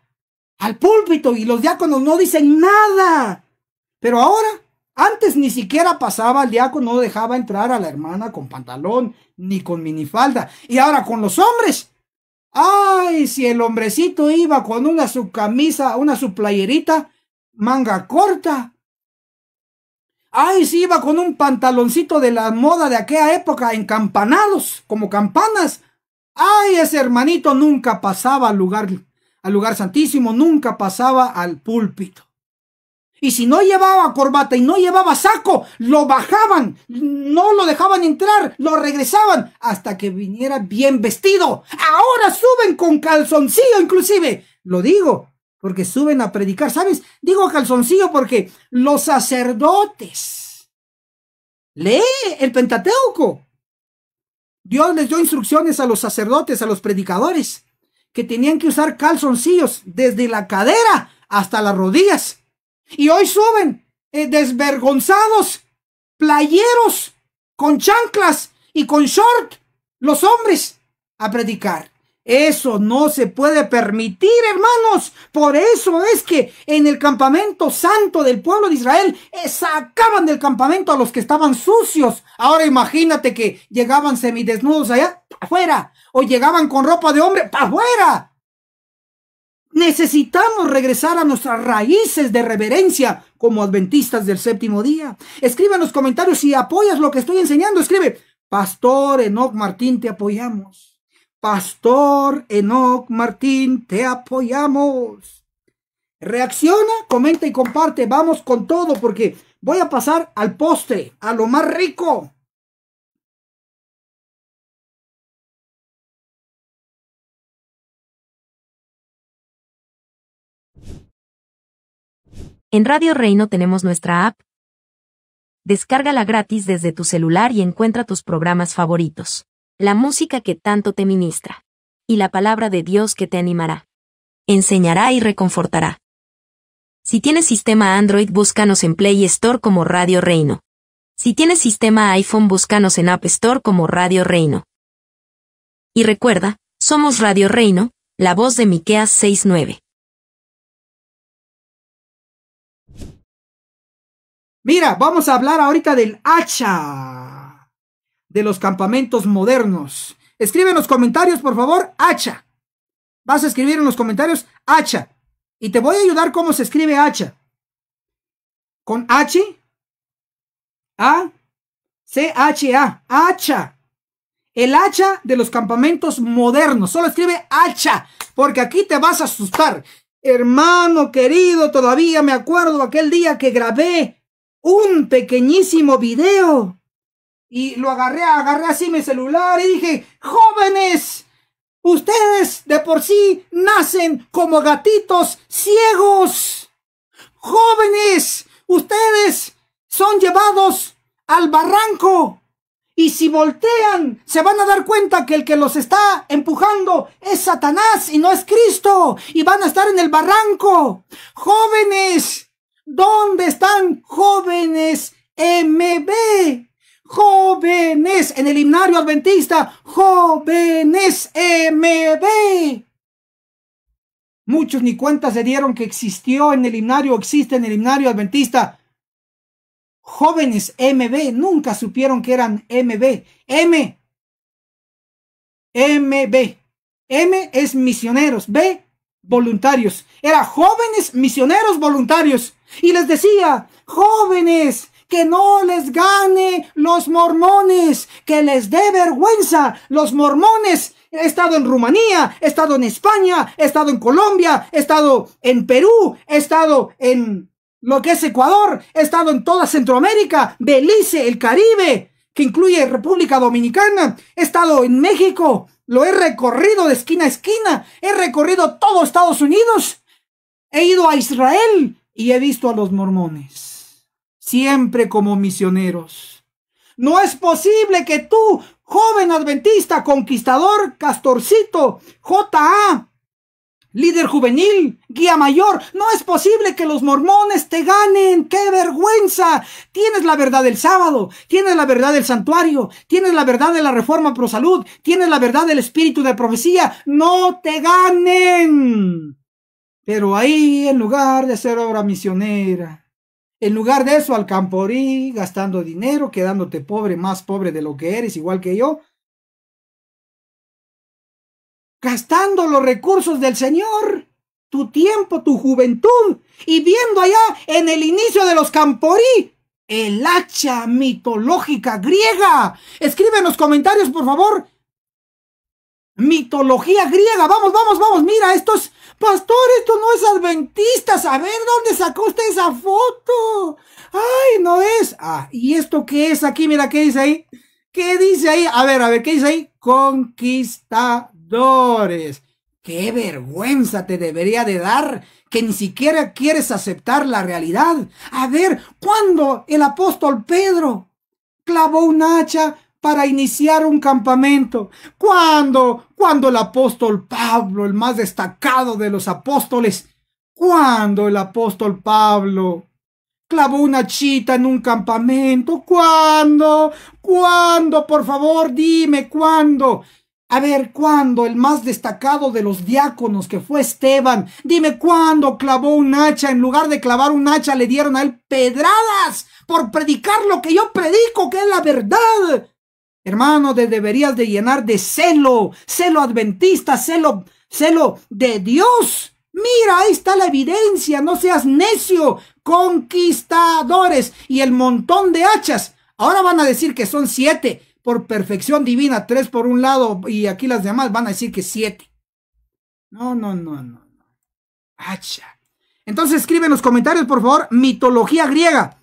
Speaker 1: al púlpito y los diáconos no dicen nada. Pero ahora, antes ni siquiera pasaba el diácono, no dejaba entrar a la hermana con pantalón ni con minifalda. Y ahora con los hombres, Ay, si el hombrecito iba con una su camisa, una playerita, manga corta. Ay, si iba con un pantaloncito de la moda de aquella época, encampanados, como campanas. Ay, ese hermanito nunca pasaba al lugar, al lugar santísimo, nunca pasaba al púlpito. Y si no llevaba corbata y no llevaba saco, lo bajaban, no lo dejaban entrar, lo regresaban hasta que viniera bien vestido. Ahora suben con calzoncillo inclusive. Lo digo, porque suben a predicar, ¿sabes? Digo calzoncillo porque los sacerdotes. Lee el Pentateuco. Dios les dio instrucciones a los sacerdotes, a los predicadores, que tenían que usar calzoncillos desde la cadera hasta las rodillas y hoy suben eh, desvergonzados, playeros, con chanclas y con short, los hombres, a predicar. Eso no se puede permitir, hermanos. Por eso es que en el campamento santo del pueblo de Israel eh, sacaban del campamento a los que estaban sucios. Ahora imagínate que llegaban semidesnudos allá, afuera. O llegaban con ropa de hombre, para afuera. Necesitamos regresar a nuestras raíces de reverencia como adventistas del séptimo día. Escribe en los comentarios si apoyas lo que estoy enseñando. Escribe, Pastor Enoch Martín, te apoyamos. Pastor Enoch Martín, te apoyamos. Reacciona, comenta y comparte. Vamos con todo porque voy a pasar al postre, a lo más rico. En Radio Reino tenemos nuestra app. Descárgala gratis desde tu celular y encuentra tus programas favoritos. La música que tanto te ministra. Y la palabra de Dios que te animará. Enseñará y reconfortará. Si tienes sistema Android, búscanos en Play Store como Radio Reino. Si tienes sistema iPhone, búscanos en App Store como Radio Reino. Y recuerda, somos Radio Reino, la voz de Miqueas 69. Mira, vamos a hablar ahorita del hacha de los campamentos modernos. Escribe en los comentarios, por favor, hacha. Vas a escribir en los comentarios hacha. Y te voy a ayudar cómo se escribe hacha. Con H, A, C, H, A. Hacha. El hacha de los campamentos modernos. Solo escribe hacha, porque aquí te vas a asustar. Hermano querido, todavía me acuerdo aquel día que grabé un pequeñísimo video. Y lo agarré, agarré así mi celular y dije, jóvenes, ustedes de por sí nacen como gatitos ciegos. Jóvenes, ustedes son llevados al barranco. Y si voltean, se van a dar cuenta que el que los está empujando es Satanás y no es Cristo. Y van a estar en el barranco. Jóvenes, ¿Dónde están jóvenes MB? Jóvenes en el himnario adventista, jóvenes MB. Muchos ni cuentas se dieron que existió en el himnario, existe en el himnario adventista. Jóvenes MB nunca supieron que eran MB. M. MB. M es misioneros. B, voluntarios. Era jóvenes misioneros voluntarios. Y les decía, jóvenes, que no les gane los mormones, que les dé vergüenza los mormones. He estado en Rumanía, he estado en España, he estado en Colombia, he estado en Perú, he estado en lo que es Ecuador, he estado en toda Centroamérica, Belice, el Caribe, que incluye República Dominicana, he estado en México, lo he recorrido de esquina a esquina, he recorrido todo Estados Unidos, he ido a Israel, y he visto a los mormones, siempre como misioneros. No es posible que tú, joven adventista, conquistador, castorcito, JA, líder juvenil, guía mayor. No es posible que los mormones te ganen. ¡Qué vergüenza! Tienes la verdad del sábado, tienes la verdad del santuario, tienes la verdad de la reforma pro salud, tienes la verdad del espíritu de profecía. No te ganen. Pero ahí, en lugar de hacer obra misionera, en lugar de eso, al camporí, gastando dinero, quedándote pobre, más pobre de lo que eres, igual que yo, gastando los recursos del Señor, tu tiempo, tu juventud, y viendo allá en el inicio de los camporí, el hacha mitológica griega. Escribe en los comentarios, por favor. Mitología griega, vamos, vamos, vamos, mira, esto es Pastor, esto no es adventista. A ver dónde sacó usted esa foto. Ay, no es. Ah, ¿y esto qué es aquí? Mira, ¿qué dice ahí? ¿Qué dice ahí? A ver, a ver, ¿qué dice ahí? Conquistadores. Qué vergüenza te debería de dar que ni siquiera quieres aceptar la realidad. A ver, ¿cuándo el apóstol Pedro clavó un hacha para iniciar un campamento. ¿Cuándo? ¿Cuándo el apóstol Pablo, el más destacado de los apóstoles, cuando el apóstol Pablo clavó una chita en un campamento, ¿cuándo? ¿Cuándo? Por favor, dime cuándo. A ver, ¿cuándo el más destacado de los diáconos que fue Esteban? Dime cuándo clavó un hacha. En lugar de clavar un hacha, le dieron a él pedradas por predicar lo que yo predico, que es la verdad. Hermano, te deberías de llenar de celo, celo adventista, celo, celo de Dios. Mira, ahí está la evidencia, no seas necio, conquistadores y el montón de hachas. Ahora van a decir que son siete por perfección divina, tres por un lado y aquí las demás van a decir que siete. No, no, no, no. Hacha. Entonces escribe en los comentarios, por favor, mitología griega.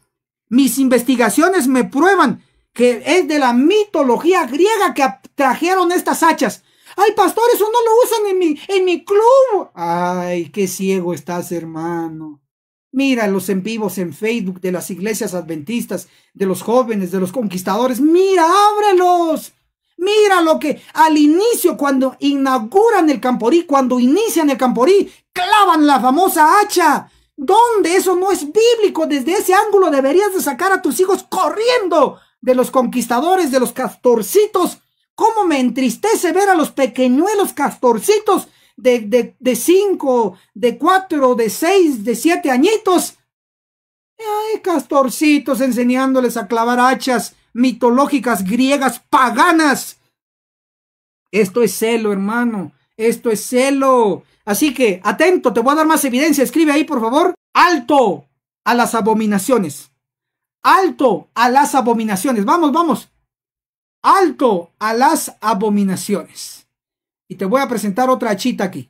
Speaker 1: Mis investigaciones me prueban que es de la mitología griega que trajeron estas hachas. Ay, pastor, eso no lo usan en mi, en mi club. Ay, qué ciego estás, hermano. Mira los en vivos en Facebook de las iglesias adventistas, de los jóvenes, de los conquistadores. Mira, ábrelos. Mira lo que al inicio, cuando inauguran el camporí, cuando inician el camporí, clavan la famosa hacha. ¿Dónde? Eso no es bíblico. Desde ese ángulo deberías de sacar a tus hijos corriendo de los conquistadores, de los castorcitos. ¿Cómo me entristece ver a los pequeñuelos castorcitos de, de, de cinco, de cuatro, de seis, de siete añitos? Ay, castorcitos enseñándoles a clavar hachas mitológicas griegas paganas. Esto es celo, hermano. Esto es celo. Así que, atento, te voy a dar más evidencia. Escribe ahí, por favor. Alto a las abominaciones. Alto a las abominaciones. Vamos, vamos. Alto a las abominaciones. Y te voy a presentar otra achita aquí.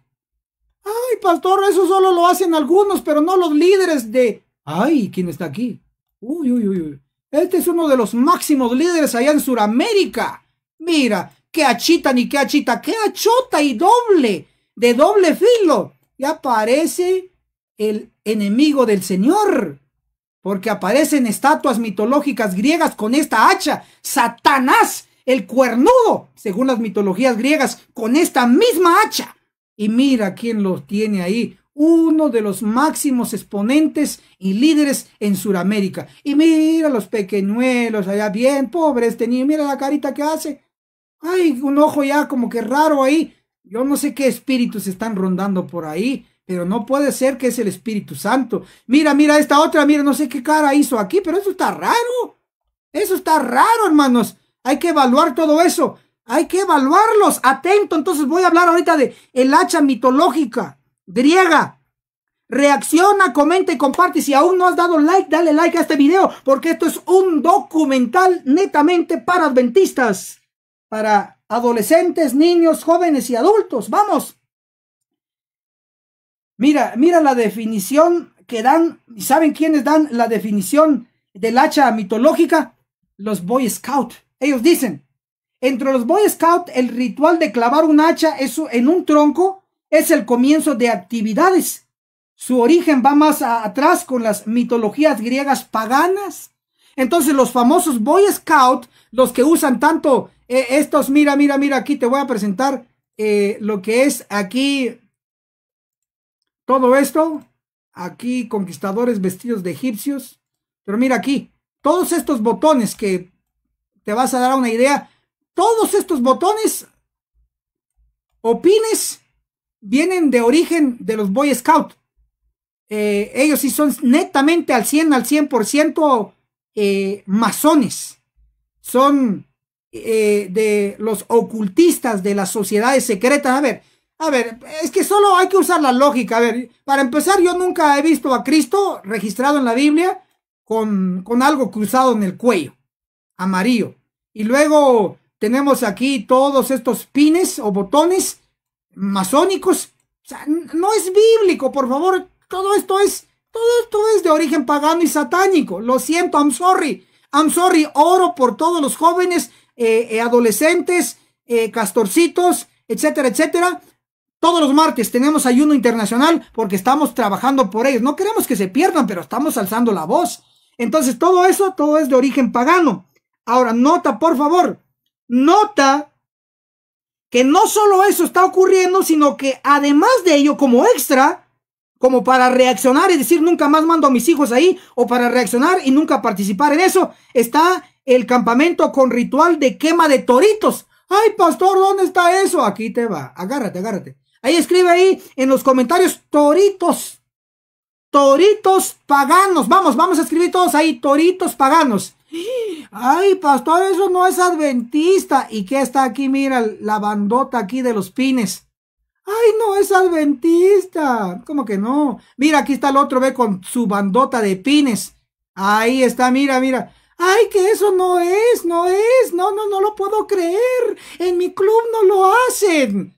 Speaker 1: Ay, pastor, eso solo lo hacen algunos, pero no los líderes de... Ay, ¿quién está aquí? Uy, uy, uy, uy. Este es uno de los máximos líderes allá en Sudamérica. Mira, qué achita ni qué achita, qué achota y doble, de doble filo. Y aparece el enemigo del Señor porque aparecen estatuas mitológicas griegas con esta hacha, Satanás, el cuernudo, según las mitologías griegas, con esta misma hacha. Y mira quién lo tiene ahí, uno de los máximos exponentes y líderes en Sudamérica. Y mira los pequeñuelos allá, bien pobres, este mira la carita que hace. Ay, un ojo ya como que raro ahí. Yo no sé qué espíritus están rondando por ahí pero no puede ser que es el Espíritu Santo. Mira, mira esta otra, mira, no sé qué cara hizo aquí, pero eso está raro. Eso está raro, hermanos. Hay que evaluar todo eso. Hay que evaluarlos. Atento, entonces voy a hablar ahorita de el hacha mitológica griega. Reacciona, comenta y comparte. Si aún no has dado like, dale like a este video, porque esto es un documental netamente para adventistas, para adolescentes, niños, jóvenes y adultos. Vamos. Mira, mira la definición que dan, saben quiénes dan la definición del hacha mitológica? Los Boy Scouts. Ellos dicen, entre los Boy Scouts el ritual de clavar un hacha en un tronco es el comienzo de actividades. Su origen va más atrás con las mitologías griegas paganas. Entonces los famosos Boy Scout los que usan tanto eh, estos, mira, mira, mira, aquí te voy a presentar eh, lo que es aquí todo esto, aquí conquistadores vestidos de egipcios. Pero mira aquí, todos estos botones que te vas a dar una idea, todos estos botones Opines. vienen de origen de los Boy Scouts. Eh, ellos sí son netamente al 100, al 100% eh, masones. Son eh, de los ocultistas de las sociedades secretas. A ver, a ver, es que solo hay que usar la lógica. A ver, para empezar, yo nunca he visto a Cristo registrado en la Biblia con, algo cruzado en el cuello, amarillo. Y luego tenemos aquí todos estos pines o botones masónicos. O sea, no es bíblico, por favor. Todo esto es, todo esto es de origen pagano y satánico. Lo siento, I'm sorry. I'm sorry, oro por todos los jóvenes, eh, eh, adolescentes, eh, castorcitos, etcétera, etcétera, todos los martes tenemos ayuno internacional porque estamos trabajando por ellos. No queremos que se pierdan, pero estamos alzando la voz. Entonces, todo eso, todo es de origen pagano. Ahora, nota, por favor, nota que no solo eso está ocurriendo, sino que además de ello, como extra, como para reaccionar y decir nunca más mando a mis hijos ahí, o para reaccionar y nunca participar en eso, está el campamento con ritual de quema de toritos. Ay, pastor, ¿dónde está eso? Aquí te va. Agárrate, agárrate. Ahí escribe ahí en los comentarios toritos. Toritos paganos. Vamos, vamos a escribir todos ahí. Toritos paganos. Ay, pastor, eso no es adventista. ¿Y qué está aquí? Mira, la bandota aquí de los pines. Ay, no es adventista. ¿Cómo que no? Mira, aquí está el otro, ve con su bandota de pines. Ahí está, mira, mira. Ay, que eso no es, no es, no, no, no lo puedo creer. En mi club no lo hacen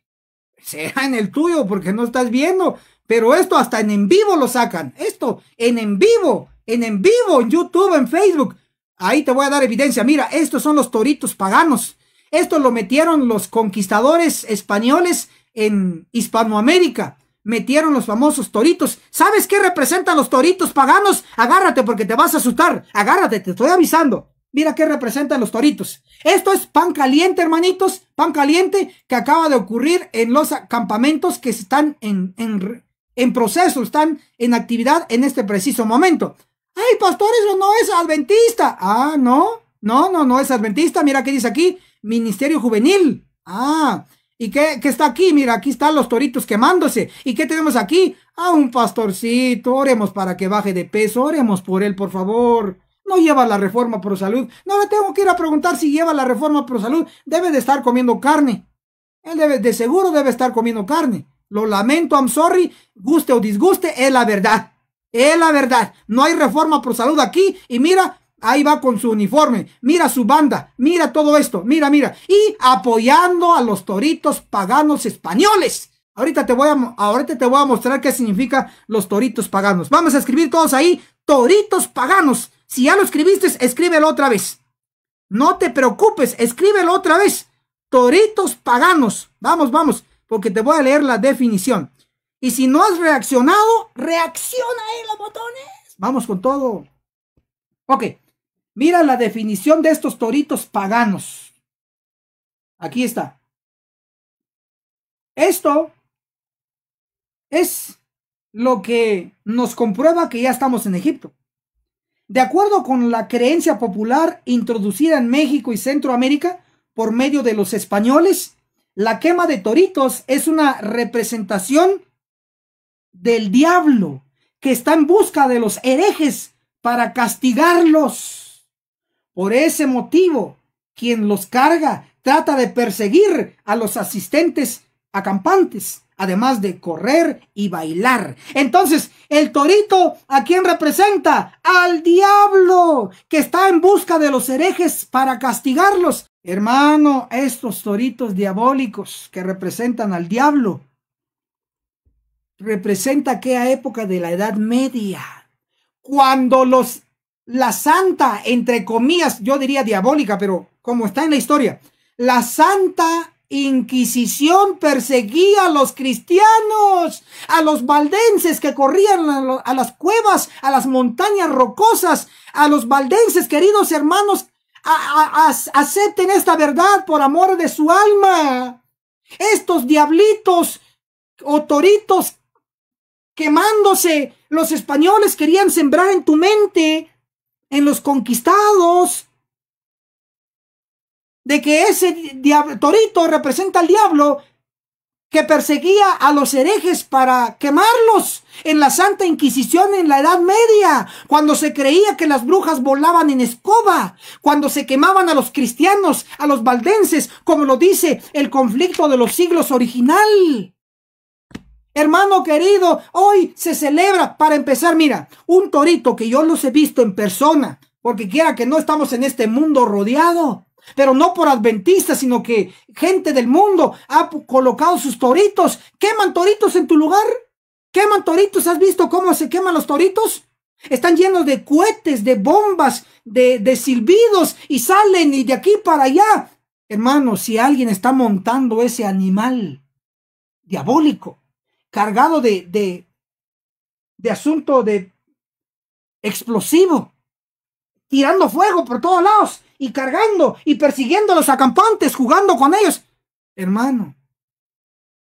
Speaker 1: sea en el tuyo porque no estás viendo. Pero esto hasta en en vivo lo sacan. Esto en en vivo, en en vivo, en YouTube, en Facebook. Ahí te voy a dar evidencia. Mira, estos son los toritos paganos. Esto lo metieron los conquistadores españoles en Hispanoamérica. Metieron los famosos toritos. ¿Sabes qué representan los toritos paganos? Agárrate porque te vas a asustar. Agárrate, te estoy avisando. Mira qué representan los toritos. Esto es pan caliente, hermanitos. Pan caliente que acaba de ocurrir en los campamentos que están en, en, proceso, están en actividad en este preciso momento. ¡Ay, pastor, eso no es adventista! Ah, no, no, no, no es adventista. Mira qué dice aquí: Ministerio Juvenil. Ah, ¿Y qué, qué, está aquí? Mira, aquí están los toritos quemándose. ¿Y qué tenemos aquí? ah, un pastorcito. Oremos para que baje de peso. Oremos por él, por favor no lleva la reforma pro salud. No le tengo que ir a preguntar si lleva la reforma pro salud. Debe de estar comiendo carne. Él de seguro debe estar comiendo carne. Lo lamento, I'm sorry, guste o disguste, es la verdad. Es la verdad. No hay reforma pro salud aquí. Y mira, ahí va con su uniforme. Mira su banda. Mira todo esto. Mira, mira. Y apoyando a los toritos paganos españoles. Ahorita te voy a, ahorita te voy a mostrar qué significa los toritos paganos. Vamos a escribir todos ahí. Toritos paganos. Si ya lo escribiste, escríbelo otra vez. No te preocupes, escríbelo otra vez. Toritos paganos. Vamos, vamos, porque te voy a leer la definición. Y si no has reaccionado, reacciona ahí eh, los botones. Vamos con todo. Ok, mira la definición de estos toritos paganos. Aquí está. Esto es lo que nos comprueba que ya estamos en Egipto. De acuerdo con la creencia popular introducida en México y Centroamérica por medio de los españoles, la quema de toritos es una representación del diablo que está en busca de los herejes para castigarlos. Por ese motivo, quien los carga trata de perseguir a los asistentes acampantes además de correr y bailar. Entonces, el torito, ¿a quién representa? Al diablo, que está en busca de los herejes para castigarlos. Hermano, estos toritos diabólicos que representan al diablo, representa aquella época de la Edad Media, cuando los, la santa, entre comillas, yo diría diabólica, pero como está en la historia, la santa Inquisición perseguía a los cristianos, a los valdenses que corrían a las cuevas, a las montañas rocosas, a los valdenses, queridos hermanos, acepten esta verdad por amor de su alma. Estos diablitos o toritos quemándose, los españoles querían sembrar en tu mente, en los conquistados, de que ese torito representa al diablo que perseguía a los herejes para quemarlos en la Santa Inquisición en la Edad Media, cuando se creía que las brujas volaban en escoba, cuando se quemaban a los cristianos, a los valdenses, como lo dice el conflicto de los siglos original. Hermano querido, hoy se celebra, para empezar, mira, un torito que yo los he visto en persona, porque quiera que no estamos en este mundo rodeado pero no por adventistas, sino que gente del mundo ha colocado sus toritos. ¿Queman toritos en tu lugar? ¿Queman toritos? ¿Has visto cómo se queman los toritos? Están llenos de cohetes, de bombas, de, de silbidos y salen y de aquí para allá. Hermano, si alguien está montando ese animal diabólico, cargado de, de, de asunto de explosivo, tirando fuego por todos lados, y cargando y persiguiendo a los acampantes, jugando con ellos. Hermano,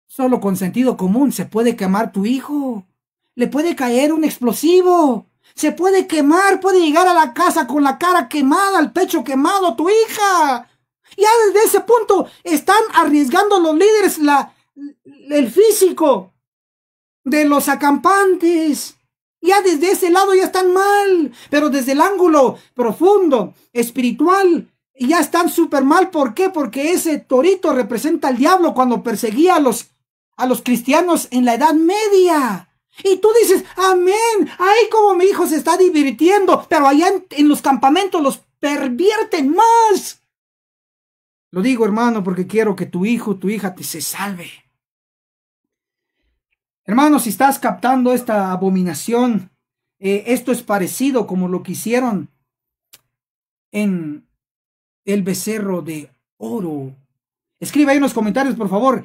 Speaker 1: solo con sentido común se puede quemar tu hijo. Le puede caer un explosivo. Se puede quemar, puede llegar a la casa con la cara quemada, el pecho quemado, tu hija. Ya desde ese punto están arriesgando los líderes la, el físico de los acampantes. Ya desde ese lado ya están mal, pero desde el ángulo profundo, espiritual, ya están súper mal. ¿Por qué? Porque ese torito representa al diablo cuando perseguía a los, a los cristianos en la Edad Media. Y tú dices, amén, ahí como mi hijo se está divirtiendo, pero allá en, en los campamentos los pervierten más. Lo digo, hermano, porque quiero que tu hijo, tu hija te se salve. Hermanos, si estás captando esta abominación, eh, esto es parecido como lo que hicieron en el becerro de oro. Escribe ahí en los comentarios, por favor.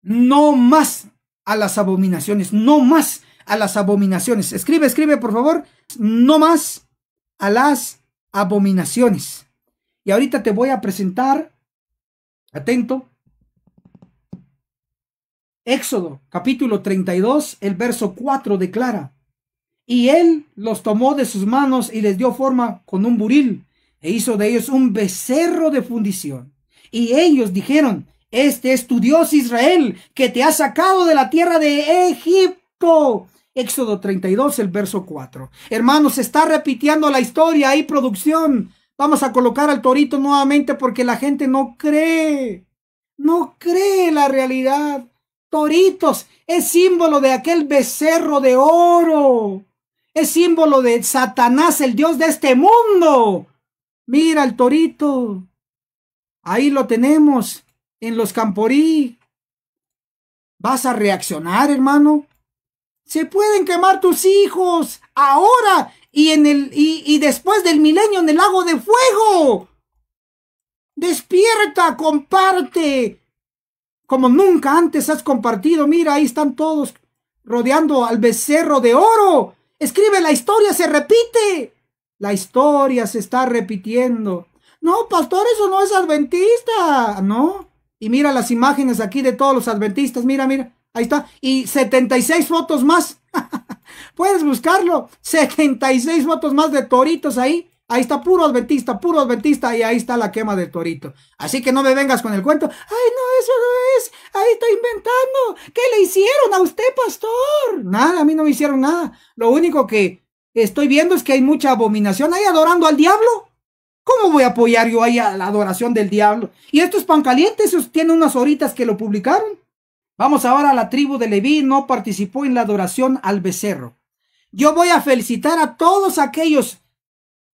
Speaker 1: No más a las abominaciones, no más a las abominaciones. Escribe, escribe, por favor. No más a las abominaciones. Y ahorita te voy a presentar, atento, Éxodo capítulo 32, el verso 4 declara, y él los tomó de sus manos y les dio forma con un buril, e hizo de ellos un becerro de fundición. Y ellos dijeron, este es tu Dios Israel, que te ha sacado de la tierra de Egipto. Éxodo 32, el verso 4. Hermanos, se está repitiendo la historia y producción. Vamos a colocar al torito nuevamente porque la gente no cree. No cree la realidad toritos, es símbolo de aquel becerro de oro, es símbolo de Satanás, el dios de este mundo. Mira el torito, ahí lo tenemos en los camporí. ¿Vas a reaccionar, hermano? Se pueden quemar tus hijos ahora y, en el, y, y después del milenio en el lago de fuego. Despierta, comparte, como nunca antes has compartido. Mira, ahí están todos rodeando al becerro de oro. Escribe, la historia se repite. La historia se está repitiendo. No, pastor, eso no es adventista. No. Y mira las imágenes aquí de todos los adventistas. Mira, mira. Ahí está. Y 76 fotos más. Puedes buscarlo. 76 fotos más de toritos ahí. Ahí está puro adventista, puro adventista y ahí está la quema del torito. Así que no me vengas con el cuento. Ay, no, eso no es. Ahí está inventando. ¿Qué le hicieron a usted, pastor? Nada, a mí no me hicieron nada. Lo único que estoy viendo es que hay mucha abominación ahí adorando al diablo. ¿Cómo voy a apoyar yo ahí a la adoración del diablo? Y estos es pan tiene unas horitas que lo publicaron. Vamos ahora a la tribu de Leví, no participó en la adoración al becerro. Yo voy a felicitar a todos aquellos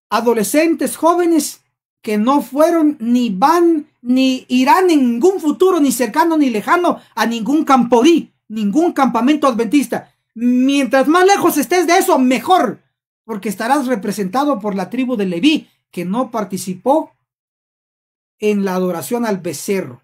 Speaker 1: adolescentes, jóvenes que no fueron ni van ni irán en ningún futuro, ni cercano ni lejano, a ningún campodí, ningún campamento adventista. Mientras más lejos estés de eso, mejor, porque estarás representado por la tribu de Leví, que no participó en la adoración al becerro.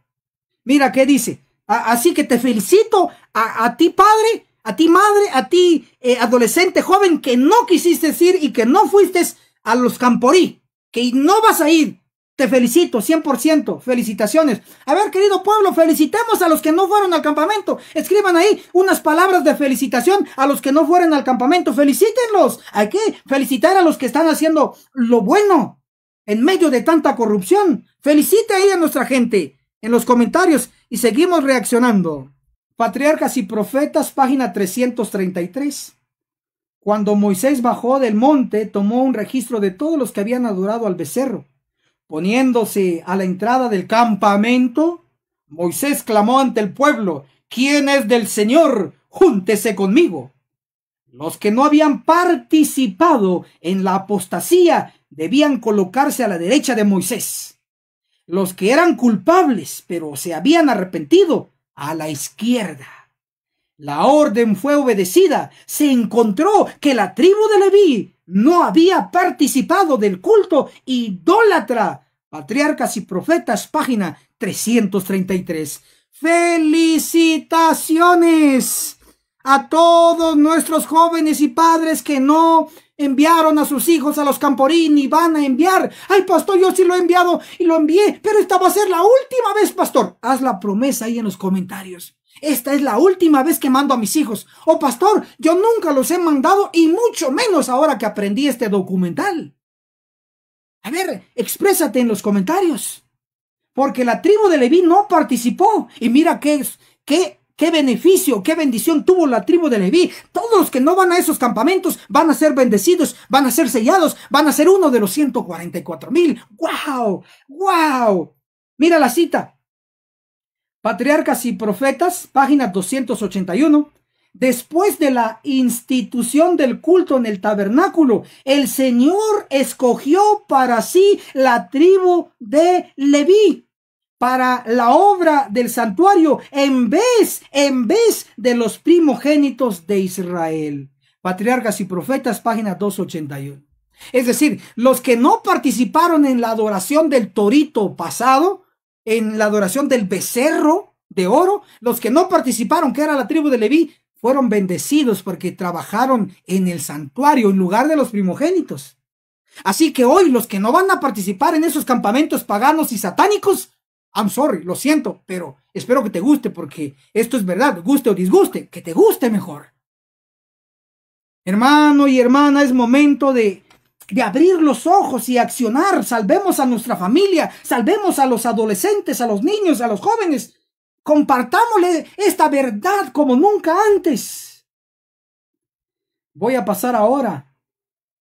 Speaker 1: Mira qué dice. Así que te felicito a, ti, padre, a ti, madre, a ti, eh, adolescente, joven, que no quisiste ir y que no fuiste a los Camporí, que no vas a ir. Te felicito, 100%. Felicitaciones. A ver, querido pueblo, felicitemos a los que no fueron al campamento. Escriban ahí unas palabras de felicitación a los que no fueron al campamento. Felicítenlos. aquí felicitar a los que están haciendo lo bueno en medio de tanta corrupción. Felicite ahí a nuestra gente en los comentarios y seguimos reaccionando. Patriarcas y Profetas, página 333. Cuando Moisés bajó del monte, tomó un registro de todos los que habían adorado al becerro. Poniéndose a la entrada del campamento, Moisés clamó ante el pueblo, ¿quién es del Señor? Júntese conmigo. Los que no habían participado en la apostasía debían colocarse a la derecha de Moisés. Los que eran culpables, pero se habían arrepentido, a la izquierda. La orden fue obedecida. Se encontró que la tribu de Leví no había participado del culto idólatra. Patriarcas y Profetas, página 333. ¡Felicitaciones! A todos nuestros jóvenes y padres que no enviaron a sus hijos a los Camporín y van a enviar. Ay, pastor, yo sí lo he enviado y lo envié, pero esta va a ser la última vez, pastor. Haz la promesa ahí en los comentarios. Esta es la última vez que mando a mis hijos. Oh, pastor, yo nunca los he mandado y mucho menos ahora que aprendí este documental. A ver, exprésate en los comentarios. Porque la tribu de Leví no participó. Y mira qué, qué, qué beneficio, qué bendición tuvo la tribu de Leví. Todos los que no van a esos campamentos van a ser bendecidos, van a ser sellados, van a ser uno de los 144 mil. ¡Wow! ¡Wow! Mira la cita. Patriarcas y Profetas, página 281. Después de la institución del culto en el tabernáculo, el Señor escogió para sí la tribu de Leví para la obra del santuario en vez, en vez de los primogénitos de Israel. Patriarcas y Profetas, página 281. Es decir, los que no participaron en la adoración del torito pasado, en la adoración del becerro de oro, los que no participaron, que era la tribu de Leví, fueron bendecidos porque trabajaron en el santuario en lugar de los primogénitos. Así que hoy los que no van a participar en esos campamentos paganos y satánicos, I'm sorry, lo siento, pero espero que te guste porque esto es verdad, guste o disguste, que te guste mejor. Hermano y hermana, es momento de de abrir los ojos y accionar. Salvemos a nuestra familia, salvemos a los adolescentes, a los niños, a los jóvenes. Compartámosle esta verdad como nunca antes. Voy a pasar ahora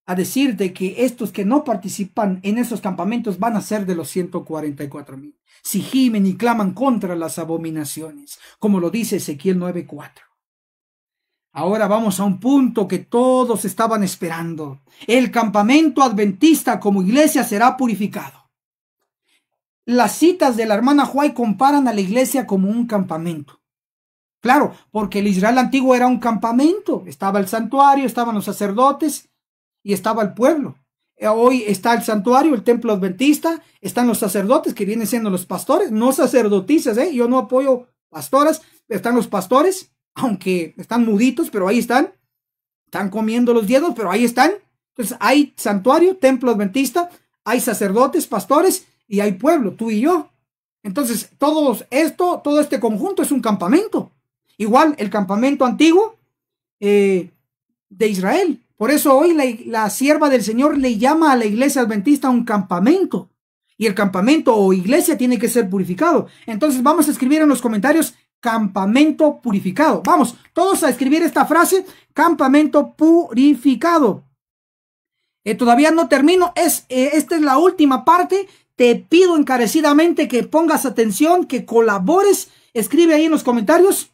Speaker 1: a decirte que estos que no participan en esos campamentos van a ser de los 144 mil. Si gimen y claman contra las abominaciones, como lo dice Ezequiel 9.4. Ahora vamos a un punto que todos estaban esperando. El campamento adventista como iglesia será purificado. Las citas de la hermana Huay comparan a la iglesia como un campamento. Claro, porque el Israel antiguo era un campamento. Estaba el santuario, estaban los sacerdotes y estaba el pueblo. Eh, hoy está el santuario, el templo adventista, están los sacerdotes que vienen siendo los pastores, no sacerdotisas, ¿eh? yo no apoyo pastoras, están los pastores aunque están muditos, pero ahí están. Están comiendo los dedos, pero ahí están. Entonces hay santuario, templo adventista, hay sacerdotes, pastores y hay pueblo, tú y yo. Entonces, todo esto, todo este conjunto es un campamento. Igual el campamento antiguo eh, de Israel. Por eso hoy la, la sierva del Señor le llama a la iglesia adventista un campamento. Y el campamento o iglesia tiene que ser purificado. Entonces vamos a escribir en los comentarios campamento purificado. Vamos, todos a escribir esta frase, campamento purificado. Eh, todavía no termino, es, eh, esta es la última parte. Te pido encarecidamente que pongas atención, que colabores. Escribe ahí en los comentarios.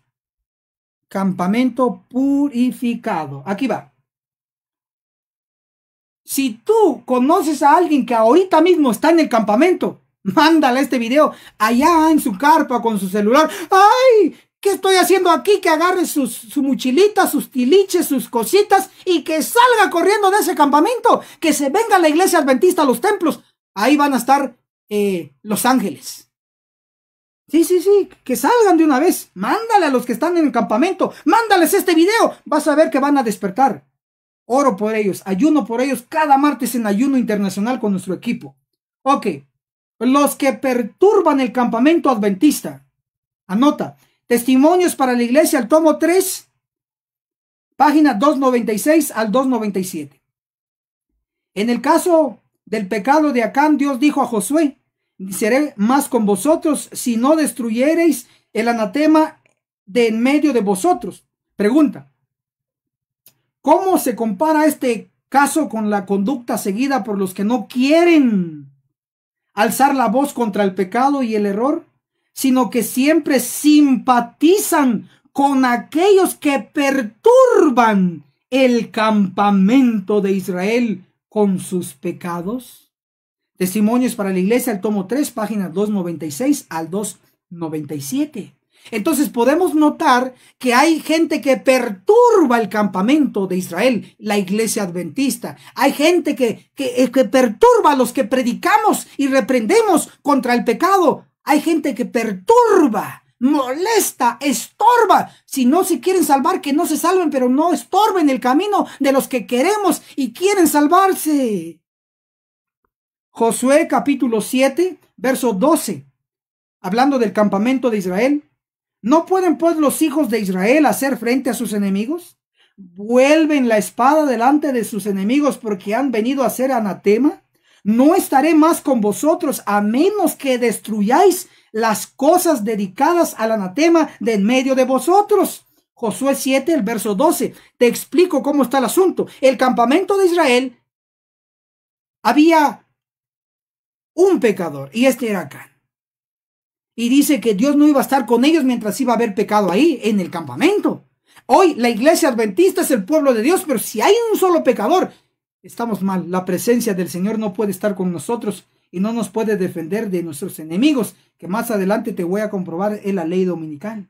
Speaker 1: Campamento purificado. Aquí va. Si tú conoces a alguien que ahorita mismo está en el campamento, Mándale este video allá en su carpa con su celular. ¡Ay! ¿Qué estoy haciendo aquí? Que agarre su mochilita, sus tiliches, sus cositas y que salga corriendo de ese campamento. Que se venga a la iglesia adventista, a los templos. Ahí van a estar eh, los ángeles. Sí, sí, sí, que salgan de una vez. Mándale a los que están en el campamento. Mándales este video. Vas a ver que van a despertar. Oro por ellos, ayuno por ellos cada martes en ayuno internacional con nuestro equipo. Ok, los que perturban el campamento adventista. Anota, Testimonios para la Iglesia, el tomo 3, página 296 al 297. En el caso del pecado de Acán, Dios dijo a Josué, seré más con vosotros si no destruyereis el anatema de en medio de vosotros. Pregunta, ¿cómo se compara este caso con la conducta seguida por los que no quieren alzar la voz contra el pecado y el error, sino que siempre simpatizan con aquellos que perturban el campamento de Israel con sus pecados. Testimonios para la Iglesia, el tomo 3, páginas 296 al 297. Entonces podemos notar que hay gente que perturba el campamento de Israel, la iglesia adventista. Hay gente que, eh, que, perturba a los que predicamos y reprendemos contra el pecado. Hay gente que perturba, molesta, estorba. Si no se quieren salvar, que no se salven, pero no estorben el camino de los que queremos y quieren salvarse. Josué capítulo 7, verso 12. Hablando del campamento de Israel, ¿No pueden pues los hijos de Israel hacer frente a sus enemigos? ¿Vuelven la espada delante de sus enemigos porque han venido a ser anatema? No estaré más con vosotros a menos que destruyáis las cosas dedicadas al anatema de en medio de vosotros. Josué 7, el verso 12. Te explico cómo está el asunto. El campamento de Israel había un pecador y este era y dice que Dios no iba a estar con ellos mientras iba a haber pecado ahí, en el campamento. Hoy la iglesia adventista es el pueblo de Dios, pero si hay un solo pecador, estamos mal. La presencia del Señor no puede estar con nosotros y no nos puede defender de nuestros enemigos, que más adelante te voy a comprobar en la ley dominical.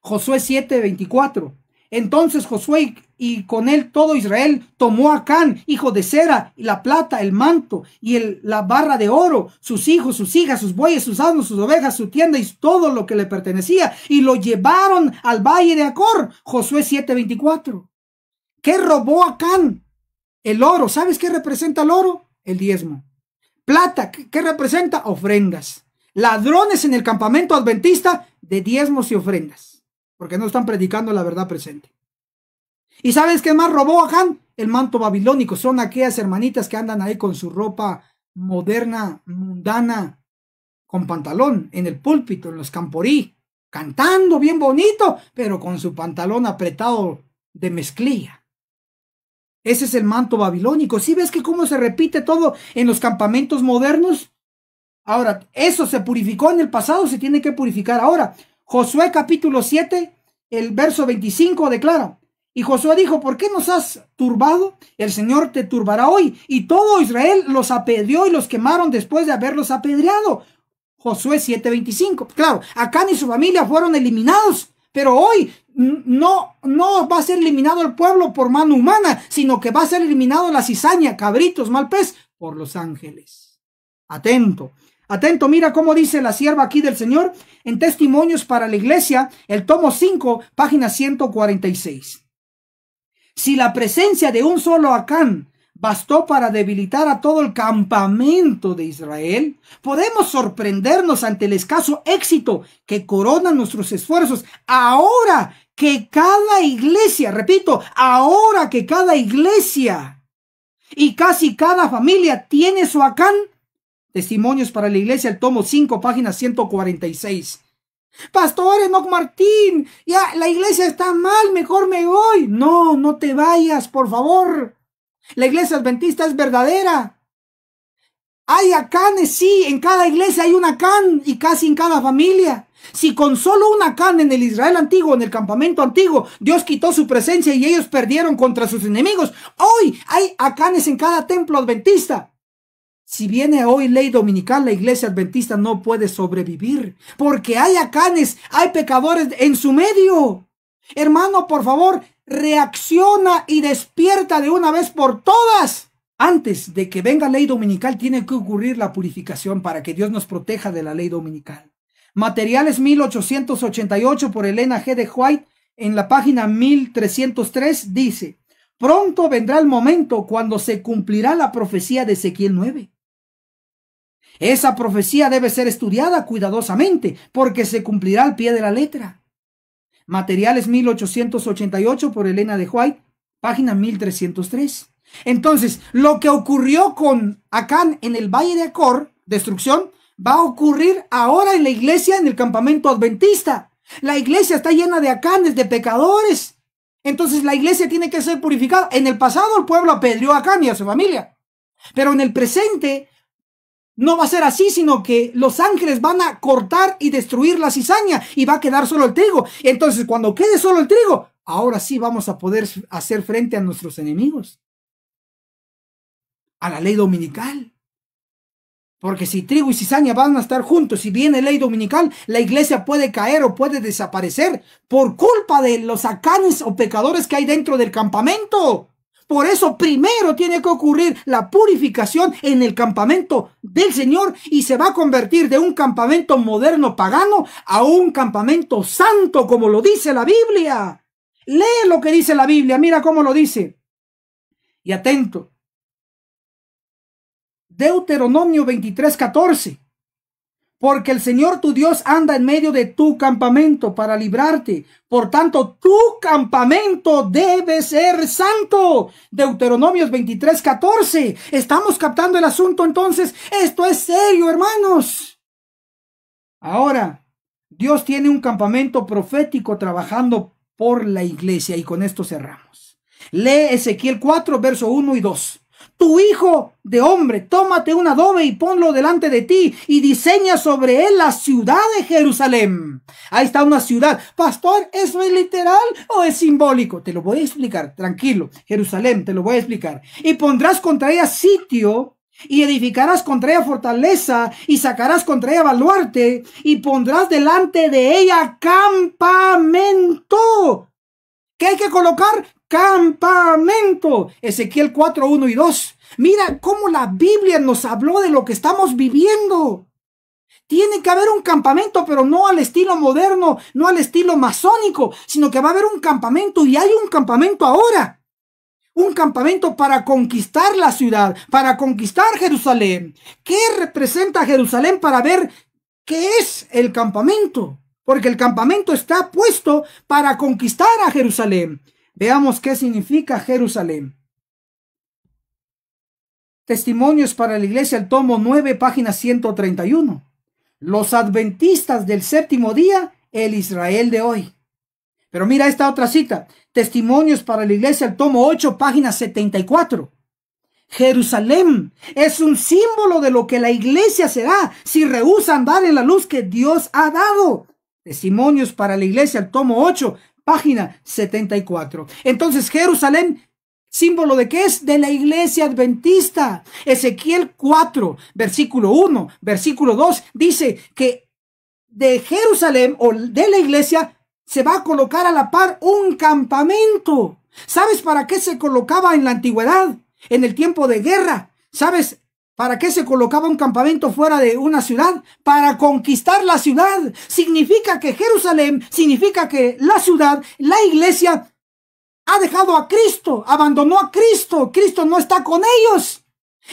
Speaker 1: Josué 24. Entonces Josué y con él todo Israel tomó a Can, hijo de cera, y la plata, el manto y el, la barra de oro, sus hijos, sus hijas, sus bueyes, sus asnos, sus ovejas, su tienda y todo lo que le pertenecía, y lo llevaron al valle de Acor. Josué 7:24. ¿Qué robó a Can? El oro. ¿Sabes qué representa el oro? El diezmo. Plata, ¿qué representa? Ofrendas. Ladrones en el campamento adventista de diezmos y ofrendas porque no están predicando la verdad presente. ¿Y sabes qué más robó a Han El manto babilónico. Son aquellas hermanitas que andan ahí con su ropa moderna, mundana, con pantalón, en el púlpito, en los camporí, cantando bien bonito, pero con su pantalón apretado de mezclilla. Ese es el manto babilónico. Si ves que cómo se repite todo en los campamentos modernos? Ahora, eso se purificó en el pasado, se tiene que purificar ahora. Josué capítulo 7, el verso 25 declara, y Josué dijo, ¿por qué nos has turbado? El Señor te turbará hoy. Y todo Israel los apedreó y los quemaron después de haberlos apedreado. Josué 25 Claro, Acán y su familia fueron eliminados, pero hoy no, no va a ser eliminado el pueblo por mano humana, sino que va a ser eliminado la cizaña, cabritos, mal pez, por los ángeles. Atento, Atento, mira cómo dice la sierva aquí del Señor en Testimonios para la Iglesia, el tomo 5, página 146. Si la presencia de un solo Acán bastó para debilitar a todo el campamento de Israel, podemos sorprendernos ante el escaso éxito que corona nuestros esfuerzos ahora que cada iglesia, repito, ahora que cada iglesia y casi cada familia tiene su Acán Testimonios para la Iglesia, el tomo 5, página 146. Pastor Enoch Martín, ya la iglesia está mal, mejor me voy. No, no te vayas, por favor. La iglesia adventista es verdadera. Hay acanes, sí, en cada iglesia hay un acán y casi en cada familia. Si con solo un acán en el Israel antiguo, en el campamento antiguo, Dios quitó su presencia y ellos perdieron contra sus enemigos, hoy hay acanes en cada templo adventista. Si viene hoy ley dominical, la iglesia adventista no puede sobrevivir, porque hay acanes, hay pecadores en su medio. Hermano, por favor, reacciona y despierta de una vez por todas. Antes de que venga ley dominical, tiene que ocurrir la purificación para que Dios nos proteja de la ley dominical. Materiales 1888 por Elena G. de White en la página 1303 dice, pronto vendrá el momento cuando se cumplirá la profecía de Ezequiel 9. Esa profecía debe ser estudiada cuidadosamente porque se cumplirá al pie de la letra. Materiales 1888 por Elena de White, página 1303. Entonces, lo que ocurrió con Acán en el Valle de Acor, destrucción, va a ocurrir ahora en la iglesia, en el campamento adventista. La iglesia está llena de Acanes, de pecadores. Entonces la iglesia tiene que ser purificada. En el pasado el pueblo apedreó a Acán y a su familia. Pero en el presente no va a ser así, sino que los ángeles van a cortar y destruir la cizaña y va a quedar solo el trigo. Entonces, cuando quede solo el trigo, ahora sí vamos a poder hacer frente a nuestros enemigos, a la ley dominical. Porque si trigo y cizaña van a estar juntos, y viene ley dominical, la iglesia puede caer o puede desaparecer por culpa de los sacanes o pecadores que hay dentro del campamento. Por eso primero tiene que ocurrir la purificación en el campamento del Señor y se va a convertir de un campamento moderno pagano a un campamento santo, como lo dice la Biblia. Lee lo que dice la Biblia, mira cómo lo dice. Y atento. Deuteronomio 23, porque el Señor tu Dios anda en medio de tu campamento para librarte. Por tanto, tu campamento debe ser santo. Deuteronomios 23, 14. Estamos captando el asunto entonces. Esto es serio, hermanos. Ahora, Dios tiene un campamento profético trabajando por la iglesia y con esto cerramos. Lee Ezequiel 4, verso 1 y 2 tu hijo de hombre, tómate un adobe y ponlo delante de ti y diseña sobre él la ciudad de Jerusalén. Ahí está una ciudad. Pastor, ¿eso es literal o es simbólico? Te lo voy a explicar, tranquilo. Jerusalén, te lo voy a explicar. Y pondrás contra ella sitio y edificarás contra ella fortaleza y sacarás contra ella baluarte y pondrás delante de ella campamento. ¿Qué hay que colocar? campamento. Ezequiel 4, 1 y 2. Mira cómo la Biblia nos habló de lo que estamos viviendo. Tiene que haber un campamento, pero no al estilo moderno, no al estilo masónico, sino que va a haber un campamento y hay un campamento ahora. Un campamento para conquistar la ciudad, para conquistar Jerusalén. ¿Qué representa Jerusalén para ver qué es el campamento? Porque el campamento está puesto para conquistar a Jerusalén. Veamos qué significa Jerusalén. Testimonios para la Iglesia, el tomo 9, página 131. Los adventistas del séptimo día, el Israel de hoy. Pero mira esta otra cita. Testimonios para la Iglesia, el tomo 8, página 74. Jerusalén es un símbolo de lo que la iglesia será si rehúsa andar en la luz que Dios ha dado. Testimonios para la iglesia, el tomo 8, página 74. Entonces Jerusalén símbolo de qué es? De la iglesia adventista. Ezequiel 4, versículo 1, versículo 2, dice que de Jerusalén o de la iglesia se va a colocar a la par un campamento. ¿Sabes para qué se colocaba en la antigüedad? En el tiempo de guerra. ¿Sabes? ¿Para qué se colocaba un campamento fuera de una ciudad? Para conquistar la ciudad. Significa que Jerusalén, significa que la ciudad, la iglesia, ha dejado a Cristo, abandonó a Cristo. Cristo no está con ellos.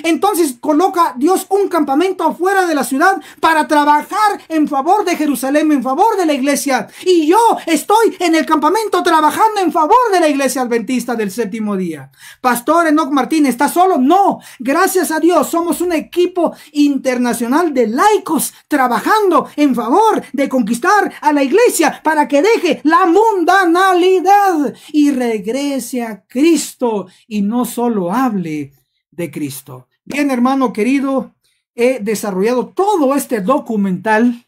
Speaker 1: Entonces coloca Dios un campamento afuera de la ciudad para trabajar en favor de Jerusalén, en favor de la iglesia. Y yo estoy en el campamento trabajando en favor de la iglesia adventista del séptimo día. Pastor Enoch Martín, ¿está solo? No. Gracias a Dios somos un equipo internacional de laicos trabajando en favor de conquistar a la iglesia para que deje la mundanalidad y regrese a Cristo y no solo hable de Cristo. Bien, hermano querido, he desarrollado todo este documental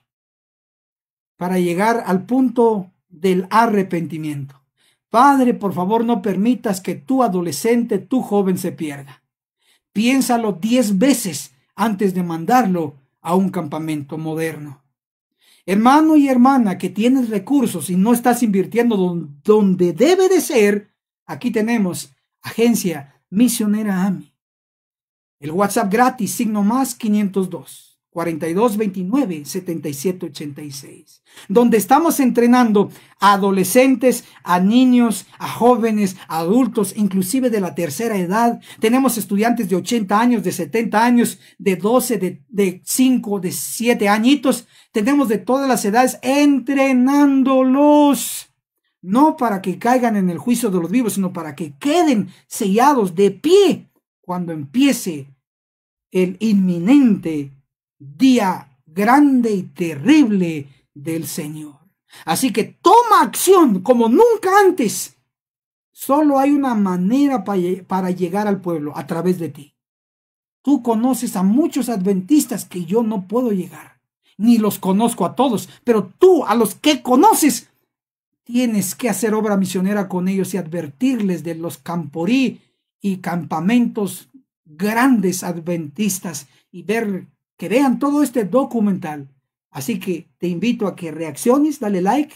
Speaker 1: para llegar al punto del arrepentimiento. Padre, por favor, no permitas que tu adolescente, tu joven se pierda. Piénsalo diez veces antes de mandarlo a un campamento moderno. Hermano y hermana que tienes recursos y no estás invirtiendo donde debe de ser, aquí tenemos Agencia Misionera AMI el WhatsApp gratis, signo más 502 4229 7786, donde estamos entrenando a adolescentes, a niños, a jóvenes, adultos, inclusive de la tercera edad. Tenemos estudiantes de 80 años, de 70 años, de 12, de, de 5, de 7 añitos. Tenemos de todas las edades entrenándolos no para que caigan en el juicio de los vivos, sino para que queden sellados de pie cuando empiece el inminente día grande y terrible del Señor. Así que toma acción como nunca antes. Solo hay una manera para llegar al pueblo, a través de ti. Tú conoces a muchos adventistas que yo no puedo llegar, ni los conozco a todos, pero tú a los que conoces, tienes que hacer obra misionera con ellos y advertirles de los camporí y campamentos grandes adventistas y ver que vean todo este documental. Así que te invito a que reacciones, dale like.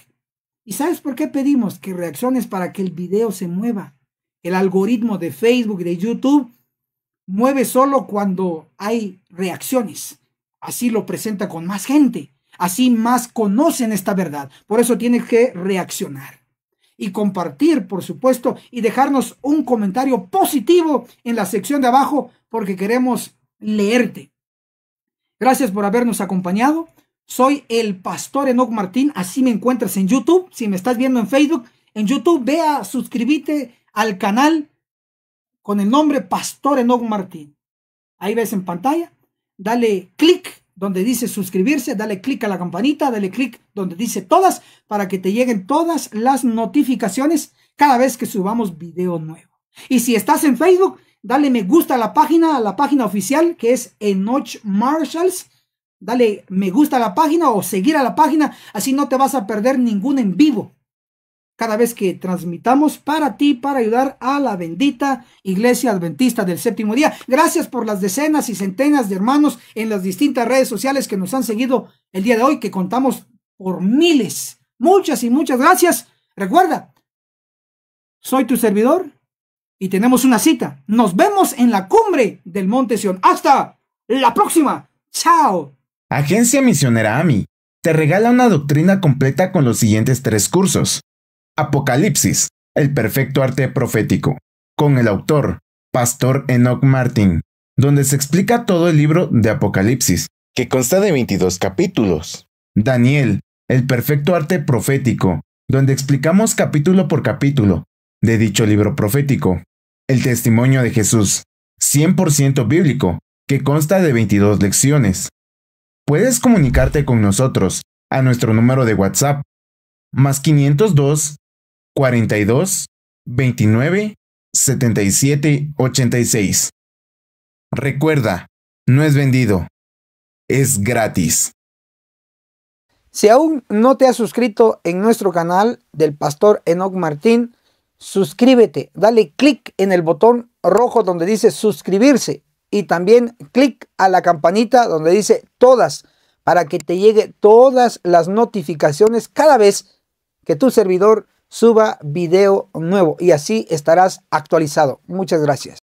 Speaker 1: ¿Y sabes por qué pedimos que reacciones para que el video se mueva? El algoritmo de Facebook y de YouTube mueve solo cuando hay reacciones. Así lo presenta con más gente. Así más conocen esta verdad. Por eso tienes que reaccionar y compartir, por supuesto, y dejarnos un comentario positivo en la sección de abajo porque queremos leerte. Gracias por habernos acompañado. Soy el pastor enoc Martín, así me encuentras en YouTube. Si me estás viendo en Facebook, en YouTube, vea, suscríbete al canal con el nombre Pastor enoc Martín. Ahí ves en pantalla. Dale clic donde dice suscribirse, dale clic a la campanita, dale clic donde dice todas para que te lleguen todas las notificaciones cada vez que subamos video nuevo. Y si estás en Facebook, dale me gusta a la página, a la página oficial que es Enoch Marshalls. Dale me gusta a la página o seguir a la página, así no te vas a perder ningún en vivo cada vez que transmitamos para ti, para ayudar a la bendita Iglesia Adventista del Séptimo Día. Gracias por las decenas y centenas de hermanos en las distintas redes sociales que nos han seguido el día de hoy, que contamos por miles. Muchas y muchas gracias. Recuerda, soy tu servidor y tenemos una cita. Nos vemos en la cumbre del Monte Sion. Hasta la próxima. Chao. Agencia Misionera AMI te regala una doctrina completa con los siguientes tres cursos Apocalipsis, el perfecto arte profético, con el autor, Pastor Enoch Martin, donde se explica todo el libro de Apocalipsis, que consta de 22 capítulos. Daniel, el perfecto arte profético, donde explicamos capítulo por capítulo de dicho libro profético. El testimonio de Jesús, 100% bíblico, que consta de 22 lecciones. Puedes comunicarte con nosotros a nuestro número de WhatsApp más 502 42 29 77 86. Recuerda, no es vendido, es gratis. Si aún no te has suscrito en nuestro canal del pastor Enoch Martín, suscríbete, dale clic en el botón rojo donde dice suscribirse y también clic a la campanita donde dice todas para que te llegue todas las notificaciones cada vez que tu servidor suba video nuevo y así estarás actualizado. Muchas gracias.